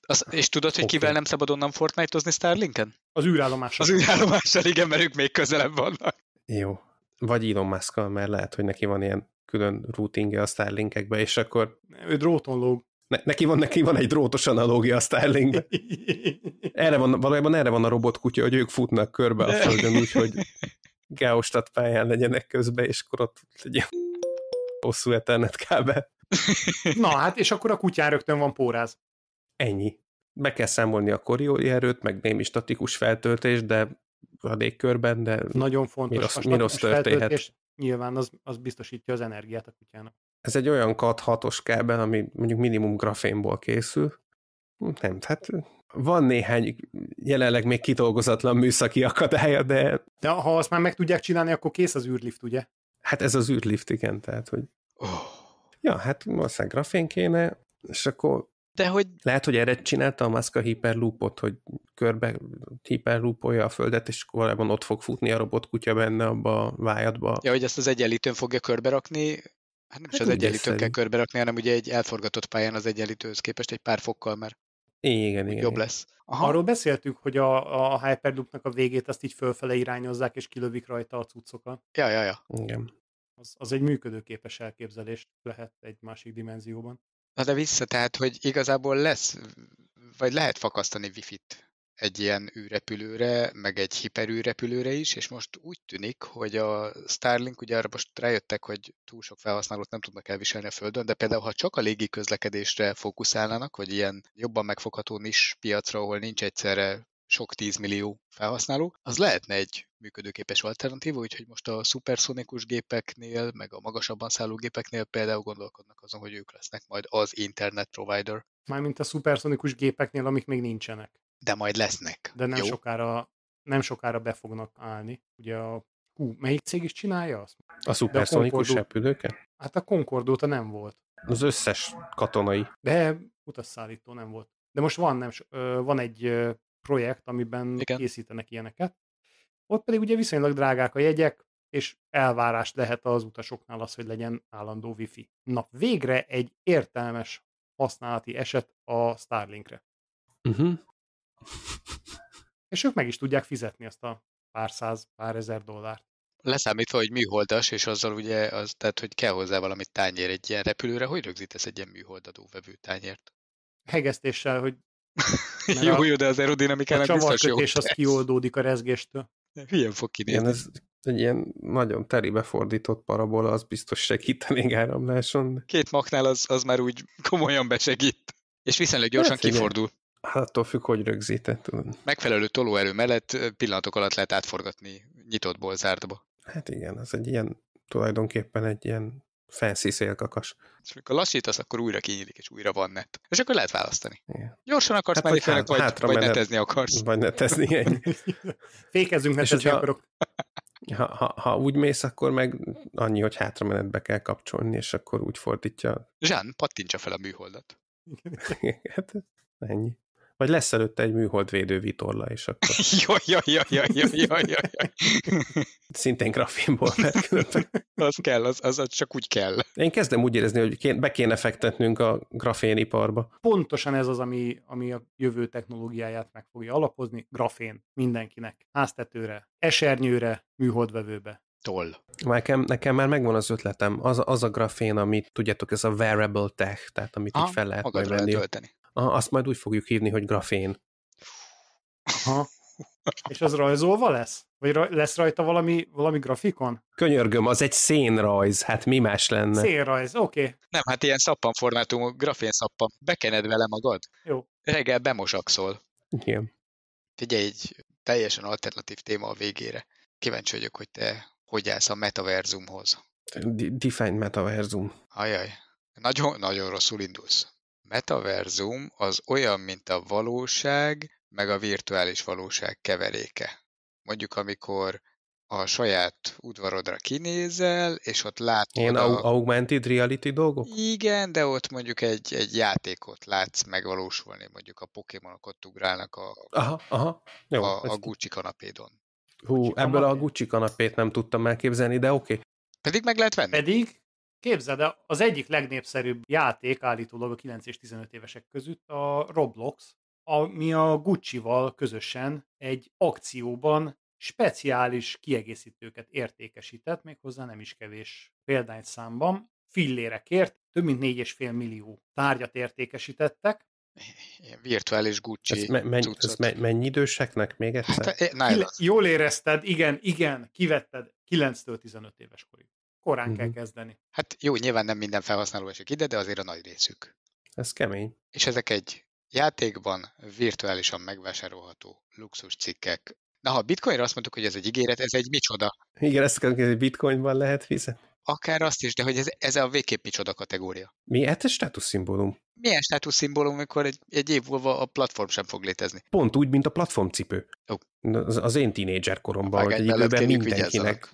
Az, és tudod, hogy okay. kivel nem szabad onnan Fortnite-ozni Starlinken? Az űrállomással. Az űrállomással, igen, mert ők még közelebb vannak. Jó. Vagy Elon musk mert lehet, hogy neki van ilyen külön routingja a Starlinkekbe, és akkor... Ő dróton lóg. Ne, neki, van, neki van egy drótos analógia a Starling. Erre van, valójában erre van a robotkutya, hogy ők futnak körbe a földön, úgyhogy Geostat pályán legyenek közben, és akkor ott legyen hosszú Ethernet kábel. Na hát, és akkor a kutyán rögtön van póráz. Ennyi. Be kell számolni a koriói erőt, meg némi statikus feltöltés, de a légkörben, de... Nagyon fontos. Mi rossz, a mi rossz történhet? Nyilván az, az biztosítja az energiát a kutyának. Ez egy olyan kat 6-os kábel, ami mondjuk minimum grafénból készül. Nem, tehát van néhány jelenleg még kidolgozatlan műszaki akadálya, de... De ha azt már meg tudják csinálni, akkor kész az űrlift, ugye? Hát ez az űrlift, igen, tehát, hogy... Oh. Ja, hát valószínűleg grafén kéne, és akkor de hogy... Lehet, hogy erre csinálta a maszka hiperloopot, hogy körbe hiperloopolja a földet, és korábban ott fog futni a robotkutya benne abba a vájadba. Ja, hogy ezt az egyenlítőn fogja körbe rakni, Hát nem hát is az egyenlítőkkel kell körbe rakni, hanem ugye egy elforgatott pályán az egyenlítőhöz képest egy pár fokkal, mert igen, igen, jobb igen. lesz. Aha. Arról beszéltük, hogy a, a Hyperloop-nak a végét azt így fölfele irányozzák, és kilövik rajta a cuccokat. Ja, ja, ja. Igen. Az, az egy működőképes elképzelés lehet egy másik dimenzióban. Na de vissza, tehát, hogy igazából lesz, vagy lehet fakasztani wifi-t egy ilyen űrrepülőre, meg egy hiperűrrepülőre is, és most úgy tűnik, hogy a Starlink, ugye arra most rájöttek, hogy túl sok felhasználót nem tudnak elviselni a Földön, de például ha csak a légi közlekedésre fókuszálnának, vagy ilyen jobban megfogható nis piacra, ahol nincs egyszerre sok tízmillió felhasználó, az lehetne egy működőképes alternatíva, úgyhogy most a szuperszonikus gépeknél, meg a magasabban szálló gépeknél például gondolkodnak azon, hogy ők lesznek majd az internet provider. Mármint a szuperszonikus gépeknél, amik még nincsenek. De majd lesznek. De nem Jó? sokára nem sokára be fognak állni. Ugye a Hú, melyik cég is csinálja azt? A szuperszonikus repülőket? Hát a Concorde óta nem volt. Az összes katonai. De utasszállító nem volt. De most van, nem, van egy projekt, amiben Igen. készítenek ilyeneket. Ott pedig ugye viszonylag drágák a jegyek, és elvárás lehet az utasoknál az, hogy legyen állandó wifi. Na, végre egy értelmes használati eset a Starlinkre. Uh-huh. És ők meg is tudják fizetni azt a pár száz, pár ezer dollárt. Leszámítva, hogy műholdas, és azzal ugye, az, tehát hogy kell hozzá valami tányér egy ilyen repülőre, hogy rögzítesz egy ilyen műholdadó vevő tányért? Hegesztéssel, hogy... jó, jó, de az aerodinamikának biztos jó. A az kioldódik a rezgéstől. Hülyen fog kinézni. Igen, ez egy ilyen nagyon teribe fordított parabola, az biztos segít a légáramláson. Két maknál az, az már úgy komolyan besegít. És viszonylag gyorsan hát kifordul. Igen. Hát attól függ, hogy rögzített, Megfelelő tolóerő mellett pillanatok alatt lehet átforgatni nyitottból zártba. Hát igen, ez egy ilyen, tulajdonképpen egy ilyen fancy szélkakas. És amikor lassítasz, akkor újra kinyílik, és újra van net. És akkor lehet választani. Igen. Gyorsan akarsz hát, menni, hát, vagy, hátra vagy menet, netezni akarsz. Vagy netezni, Egy... Fékezzünk, netezni ha, akarok. Ha, ha, ha, úgy mész, akkor meg annyi, hogy hátra menetbe kell kapcsolni, és akkor úgy fordítja. Zsán, pattintsa fel a műholdat. hát ennyi vagy lesz előtte egy műholdvédő vitorla, és akkor... jaj, jaj, jaj, jaj, jaj, jaj, jaj. Szintén grafénból, mert különben... az kell, az, az, az, csak úgy kell. Én kezdem úgy érezni, hogy kéne, be kéne fektetnünk a graféniparba. Pontosan ez az, ami, ami a jövő technológiáját meg fogja alapozni, grafén mindenkinek, háztetőre, esernyőre, műholdvevőbe toll. Nekem, nekem már megvan az ötletem. Az, az a grafén, amit tudjátok, ez a wearable tech, tehát amit Aha, így fel lehet majd venni azt majd úgy fogjuk hívni, hogy grafén. Aha. És az rajzolva lesz? Vagy raj, lesz rajta valami, valami grafikon? Könyörgöm, az egy szénrajz, hát mi más lenne? Szénrajz, oké. Okay. Nem, hát ilyen szappan formátum, grafén szappan. Bekened vele magad? Jó. Reggel bemosakszol. Igen. Figyelj, egy teljesen alternatív téma a végére. Kíváncsi vagyok, hogy te hogy állsz a metaverzumhoz. D Define metaverzum. Ajaj. Nagyon, nagyon rosszul indulsz metaverzum az olyan, mint a valóság, meg a virtuális valóság keveréke. Mondjuk, amikor a saját udvarodra kinézel, és ott látod... Ilyen a... augmented reality dolgok? Igen, de ott mondjuk egy, egy játékot látsz megvalósulni, mondjuk a pokémonok ott ugrálnak a, aha, aha. Jó, a, ezt... a Gucci kanapédon. Hú, Gucci ebből kanapé? a Gucci kanapét nem tudtam elképzelni, de oké. Okay. Pedig meg lehet venni. Pedig Képzeld, de az egyik legnépszerűbb játék állítólag a 9 és 15 évesek között a Roblox, ami a Gucci-val közösen egy akcióban speciális kiegészítőket értékesített, méghozzá nem is kevés példány számban. Fillérekért több mint 4,5 millió tárgyat értékesítettek. Ilyen virtuális Gucci ez, me- mennyi, ez me- mennyi időseknek még hát, egyszer? Hát, jól érezted, igen, igen, kivetted 9-től 15 éves korig. Korán uh-huh. kell mhm. kezdeni. Hát jó, nyilván nem minden felhasználó esik ide, de azért a nagy részük. Ez kemény. És ezek egy játékban virtuálisan megvásárolható luxus cikkek. Na, ha a bitcoinra azt mondtuk, hogy ez egy ígéret, ez egy micsoda. Igen, ezt kell hogy bitcoinban lehet fizetni. Akár azt is, de hogy ez, ez a végképp micsoda kategória. Mi? Hát ez státuszszimbólum. Milyen státuszszimbólum, amikor egy, egy év múlva a platform sem fog létezni? Pont úgy, mint a platformcipő. Oh. Az, az én tínédzser koromban, hogy egy időben mindenkinek,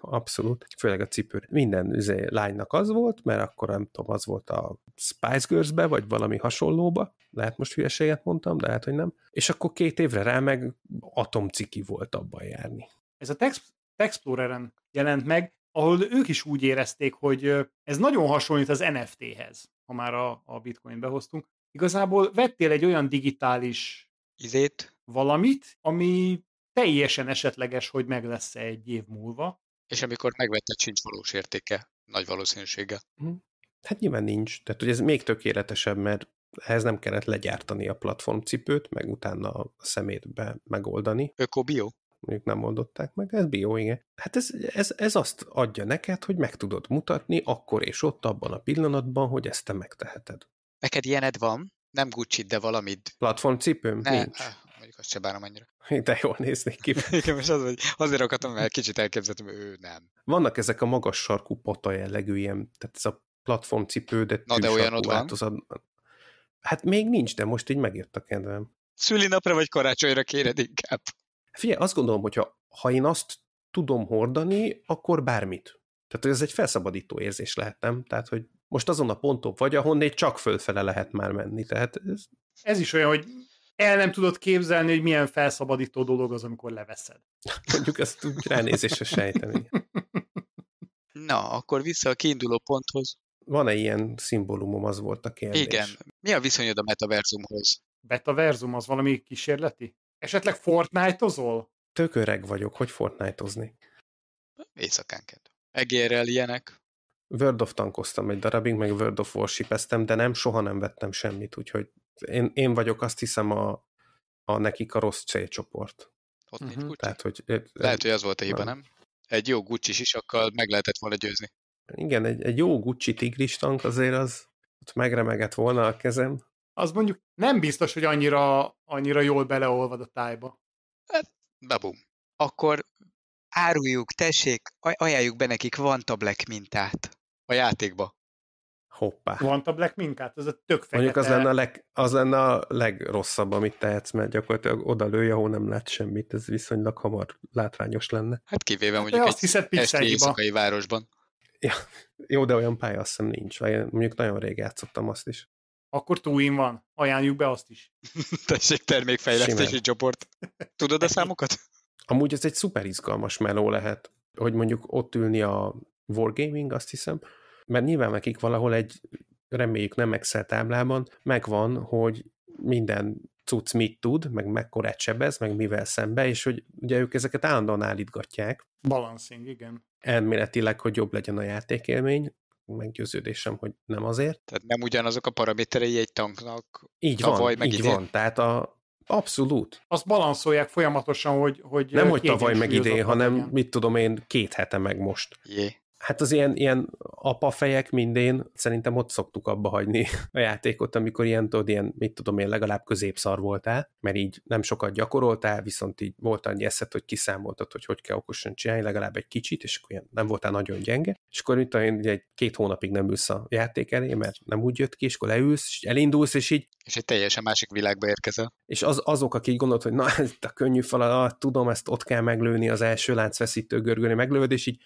Abszolút, főleg a cipő. Minden üze, izé, lánynak az volt, mert akkor nem tudom, az volt a Spice girls vagy valami hasonlóba, lehet most hülyeséget mondtam, de lehet, hogy nem. És akkor két évre rá meg atomciki volt abban járni. Ez a Text Exploreren jelent meg, ahol ők is úgy érezték, hogy ez nagyon hasonlít az NFT-hez, ha már a, a bitcoin behoztunk. Igazából vettél egy olyan digitális izét, valamit, ami teljesen esetleges, hogy meg lesz -e egy év múlva. És amikor megvetted, sincs valós értéke, nagy valószínűsége. Mhm. Hát nyilván nincs. Tehát, hogy ez még tökéletesebb, mert ehhez nem kellett legyártani a platformcipőt, meg utána a szemétbe megoldani. Öko-bio? Mondjuk nem oldották meg, ez bio, igen. Hát ez, ez, ez azt adja neked, hogy meg tudod mutatni akkor és ott abban a pillanatban, hogy ezt te megteheted. Neked ilyened van, nem Gucci, de valamid. Platformcipőm? Ne, nincs azt se bánom annyira. De jól néznék ki. Igen, most az, hogy azért akartam, mert kicsit elképzeltem, ő nem. Vannak ezek a magas sarkú pata jellegű ilyen, tehát ez a cipő, de Na de olyan ott változat. van. Hát még nincs, de most így megjött a kedvem. napra vagy karácsonyra kéred inkább? Figyelj, azt gondolom, hogy ha, én azt tudom hordani, akkor bármit. Tehát ez egy felszabadító érzés lehet, nem? Tehát, hogy most azon a ponton vagy, ahonnan csak fölfele lehet már menni. Tehát ez... ez is olyan, hogy el nem tudod képzelni, hogy milyen felszabadító dolog az, amikor leveszed. Mondjuk ezt úgy ránézésre sejteni. Na, akkor vissza a kiinduló ponthoz. Van-e ilyen szimbólumom, az volt a kérdés. Igen. Mi a viszonyod a metaverzumhoz? Metaverzum az valami kísérleti? Esetleg Fortnite-ozol? Tök öreg vagyok, hogy Fortnite-ozni? Éjszakánként. Egérrel ilyenek. World of tankoztam egy darabig, meg World of warship de nem, soha nem vettem semmit, úgyhogy én, én vagyok azt hiszem a, a nekik a rossz C csoport. Ott uh-huh. nincs mhm. Gucci. Tehát, hogy, Lehet, hogy ez volt a hiba, nem? Egy jó Gucci sisakkal meg lehetett volna győzni. Igen, egy, egy jó Gucci tigris tank azért az ott megremegett volna a kezem. Az mondjuk nem biztos, hogy annyira, annyira jól beleolvad a tájba. Hát, babum. Akkor áruljuk, tessék, aj- ajánljuk be nekik van tablek mintát a játékba. Hoppá. a Black minkát, ez a tök fekete. Mondjuk az lenne a, leg, az lenne a legrosszabb, amit tehetsz, mert gyakorlatilag oda lője, ahol nem lát semmit, ez viszonylag hamar látványos lenne. Hát kivéve hát, mondjuk hát, egy esti éjszakai városban. Ja, jó, de olyan pálya azt hiszem nincs, vagy mondjuk nagyon rég játszottam azt is. Akkor túin van, ajánljuk be azt is. Tessék, termékfejlesztési Simán. csoport. Tudod a számokat? Amúgy ez egy szuper izgalmas meló lehet, hogy mondjuk ott ülni a Wargaming, azt hiszem, mert nyilván nekik valahol egy, reméljük nem Excel táblában, megvan, hogy minden cucc mit tud, meg mekkorát sebez, meg mivel szembe, és hogy ugye ők ezeket állandóan állítgatják. Balancing, igen. Elméletileg, hogy jobb legyen a játékélmény, meggyőződésem, hogy nem azért. Tehát nem ugyanazok a paraméterei egy tanknak. Így van, meg így idén. van. Tehát a, Abszolút. Azt balanszolják folyamatosan, hogy... hogy nem, hogy tavaly meg idén, hanem igen. mit tudom én, két hete meg most. Jé. Hát az ilyen, ilyen apafejek mindén, szerintem ott szoktuk abba hagyni a játékot, amikor ilyen, tudod, ilyen, mit tudom én, legalább középszar voltál, mert így nem sokat gyakoroltál, viszont így volt annyi eszed, hogy kiszámoltad, hogy hogy kell okosan csinálni, legalább egy kicsit, és akkor ilyen nem voltál nagyon gyenge, és akkor itt én, egy két hónapig nem ülsz a játék elé, mert nem úgy jött ki, és akkor leülsz, és elindulsz, és így... És egy teljesen másik világba érkezel. És az, azok, akik gondolt, hogy na, ez a könnyű feladat, tudom, ezt ott kell meglőni az első láncfeszítő görgőni meglövöd, és így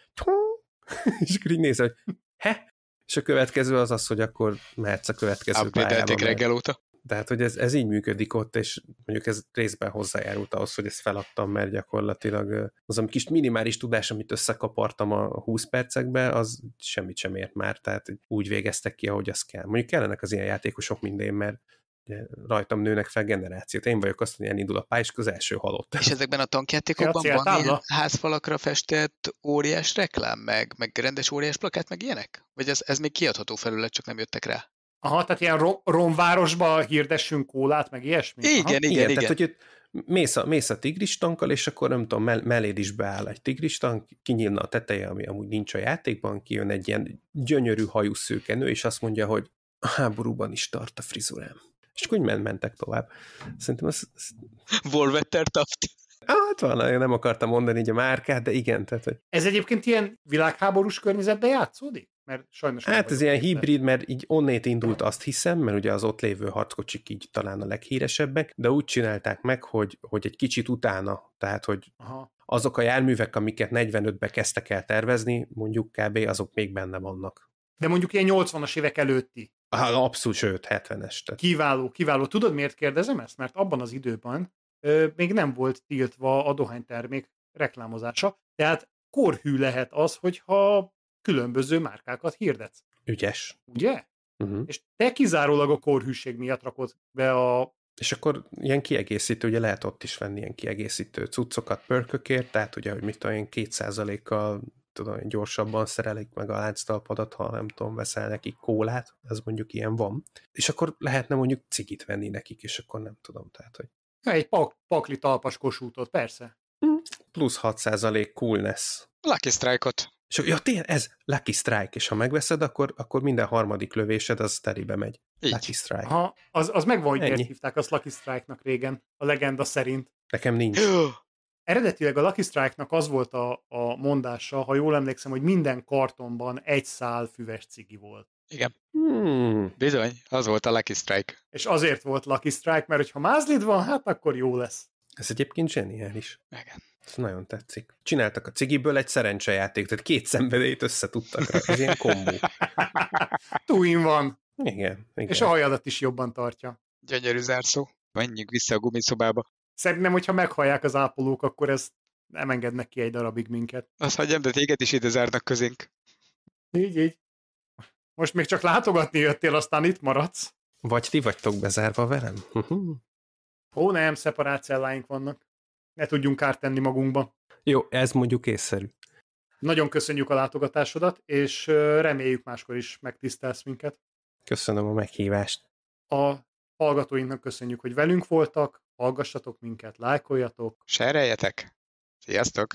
és akkor így néz, hogy he? És a következő az az, hogy akkor mehetsz a következő pályába. reggel óta. Tehát, hogy ez, ez így működik ott, és mondjuk ez részben hozzájárult ahhoz, hogy ezt feladtam, mert gyakorlatilag az a kis minimális tudás, amit összekapartam a 20 percekbe, az semmit sem ért már, tehát úgy végeztek ki, ahogy az kell. Mondjuk kellenek az ilyen játékosok minden, mert ugye rajtam nőnek fel generációt. Én vagyok azt, hogy elindul a pálya, és az első halott. És ezekben a tankjátékokban van ilyen házfalakra festett óriás reklám, meg, meg rendes óriás plakát, meg ilyenek? Vagy ez, ez még kiadható felület, csak nem jöttek rá? Aha, tehát ilyen rom, romvárosba hirdessünk kólát, meg ilyesmi? Igen, igen, igen, igen. Tehát, hogy itt mész a, mész a tigris tankkal, és akkor nem tudom, mell- melléd is beáll egy tigris tank, kinyílna a teteje, ami amúgy nincs a játékban, kijön egy ilyen gyönyörű hajú szőkenő, és azt mondja, hogy a háborúban is tart a frizurám és akkor úgy ment, mentek tovább. Szerintem az... az... Volvetter taft. Hát van, nem akartam mondani így a márkát, de igen. Tehát, hogy... Ez egyébként ilyen világháborús környezetben játszódik? Mert sajnos hát ez ilyen hibrid, mert így onnét indult, azt hiszem, mert ugye az ott lévő harckocsik így talán a leghíresebbek, de úgy csinálták meg, hogy, hogy egy kicsit utána, tehát hogy Aha. azok a járművek, amiket 45-ben kezdtek el tervezni, mondjuk kb. azok még benne vannak. De mondjuk ilyen 80-as évek előtti Abszolút, sőt, 70-es. Tehát. Kiváló, kiváló. Tudod, miért kérdezem ezt? Mert abban az időben ö, még nem volt tiltva a dohánytermék reklámozása, tehát korhű lehet az, hogyha különböző márkákat hirdetsz. Ügyes. Ugye? Uh-huh. És te kizárólag a korhűség miatt rakod be a... És akkor ilyen kiegészítő, ugye lehet ott is venni ilyen kiegészítő cuccokat pörkökért, tehát ugye, hogy mit olyan 2%-kal tudom, gyorsabban szerelik meg a lánctalpadat, ha nem tudom, veszel nekik kólát, ez mondjuk ilyen van, és akkor lehetne mondjuk cigit venni nekik, és akkor nem tudom, tehát, hogy... Egy pak, pakli talpas kosútot, persze. Mm, plusz 6% coolness. Lucky Strike-ot. És ja, tényleg, ez Lucky Strike, és ha megveszed, akkor, akkor minden harmadik lövésed az telibe megy. Így. Lucky Strike. Ha, az, az megvan, hogy hívták azt Lucky Strike-nak régen, a legenda szerint. Nekem nincs. Eredetileg a Lucky Strike-nak az volt a, a mondása, ha jól emlékszem, hogy minden kartonban egy szál füves cigi volt. Igen. Hmm. Bizony, az volt a Lucky Strike. És azért volt Lucky Strike, mert ha mázlid van, hát akkor jó lesz. Ez egyébként zseniális. Igen. Ez nagyon tetszik. Csináltak a cigiből egy szerencsejáték, tehát két szenvedélyt összetudtak rá. Ez ilyen kombó. Tuin van. Igen, igen. És a hajadat is jobban tartja. Gyönyörű zárszó. Menjünk vissza a gumiszobába. Szerintem, hogyha meghallják az ápolók, akkor ezt nem engednek ki egy darabig minket. Azt hagyjam, de téged is ide zárnak közénk. Így, így. Most még csak látogatni jöttél, aztán itt maradsz. Vagy ti vagytok bezárva velem? Ó, nem, szeparácelláink vannak. Ne tudjunk kárt tenni magunkba. Jó, ez mondjuk észszerű. Nagyon köszönjük a látogatásodat, és reméljük máskor is megtisztelsz minket. Köszönöm a meghívást. A hallgatóinknak köszönjük, hogy velünk voltak, hallgassatok minket, lájkoljatok. Sereljetek. Sziasztok.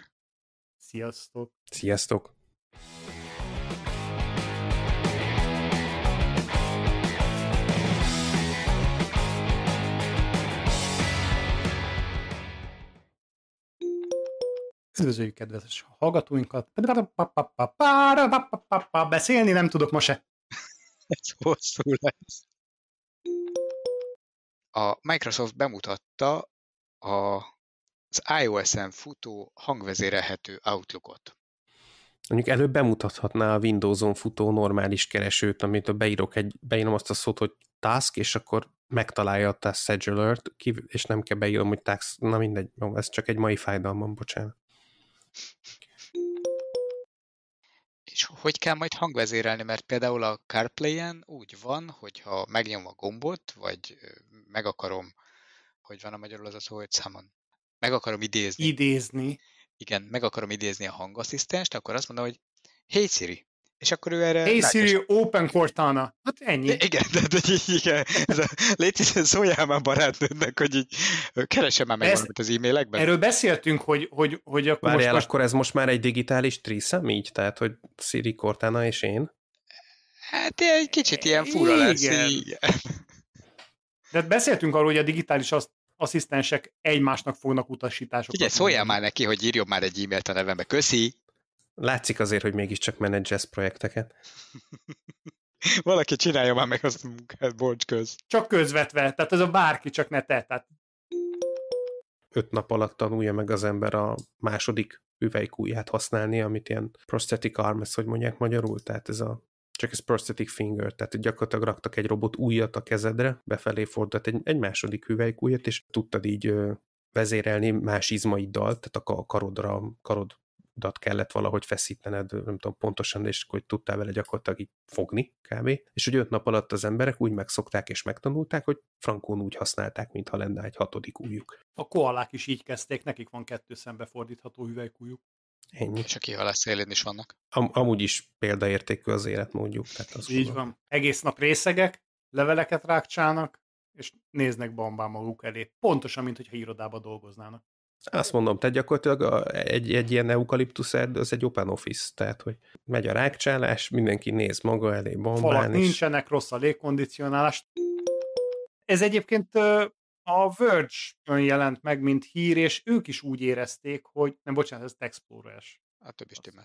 Sziasztok. Sziasztok. Üdvözöljük kedves hallgatóinkat. Beszélni nem tudok ma se. Ez hosszú lesz a Microsoft bemutatta a, az iOS-en futó hangvezérelhető Outlookot. Mondjuk előbb bemutathatná a Windows-on futó normális keresőt, amit a beírok egy, beírom azt a szót, hogy task, és akkor megtalálja a task scheduler és nem kell beírom, hogy task, na mindegy, jó, ez csak egy mai fájdalmam, bocsánat. És hogy kell majd hangvezérelni, mert például a CarPlay-en úgy van, hogyha megnyom a gombot, vagy meg akarom, hogy van a magyarul az a szó, hogy számon. Meg akarom idézni. Idézni. Igen, meg akarom idézni a hangasszisztenst, akkor azt mondom, hogy Hey Siri, és akkor ő erre... Hey Siri, látja, open Cortana. Hát ennyi. Igen, de, de, igen. Ez a, légy szíves, szóljál már barátnődnek, hogy így keresem már meg valamit az e-mailekben. Erről beszéltünk, hogy, hogy, hogy akkor Várjál, most... akkor ez most már egy digitális triszem így? Tehát, hogy Siri, Cortana és én? Hát egy kicsit ilyen fura igen. lesz. Igen. De beszéltünk arról, hogy a digitális azt asszisztensek egymásnak fognak utasításokat. Ugye, szóljál már neki, hogy írjon már egy e-mailt a nevembe, köszi! Látszik azért, hogy mégiscsak menedzsesz projekteket. Valaki csinálja már meg azt a munkát, bocs köz. Csak közvetve, tehát ez a bárki, csak ne te. Tehát... Öt nap alatt tanulja meg az ember a második üvelykúját használni, amit ilyen prosthetic arm, hogy mondják magyarul, tehát ez a csak ez prosthetic finger, tehát gyakorlatilag raktak egy robot újat a kezedre, befelé fordult egy, egy második újat, és tudtad így vezérelni más izmaiddal, tehát a karodra, karodat kellett valahogy feszítened, nem tudom pontosan, és hogy tudtál vele gyakorlatilag így fogni kb. És hogy öt nap alatt az emberek úgy megszokták és megtanulták, hogy frankón úgy használták, mintha lenne egy hatodik újjuk. A koalák is így kezdték, nekik van kettő szembefordítható hüvelykújuk. Ennyi. És a kihalás szélén is vannak. Am- amúgy is példaértékű az életmódjuk. Tehát az Így van. van. Egész nap részegek, leveleket rákcsálnak, és néznek bambán maguk elé. Pontosan, mint hogyha irodába dolgoznának. Azt mondom, te gyakorlatilag a, egy, egy ilyen eukaliptus erdő, az egy open office, tehát hogy megy a rákcsálás, mindenki néz maga elé bombán. Falak és... nincsenek, rossz a légkondicionálás. Ez egyébként a Verge-ön jelent meg, mint hír, és ők is úgy érezték, hogy... Nem, bocsánat, ez Explorer-es. A hát többi is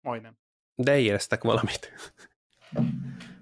Majdnem. De éreztek valamit.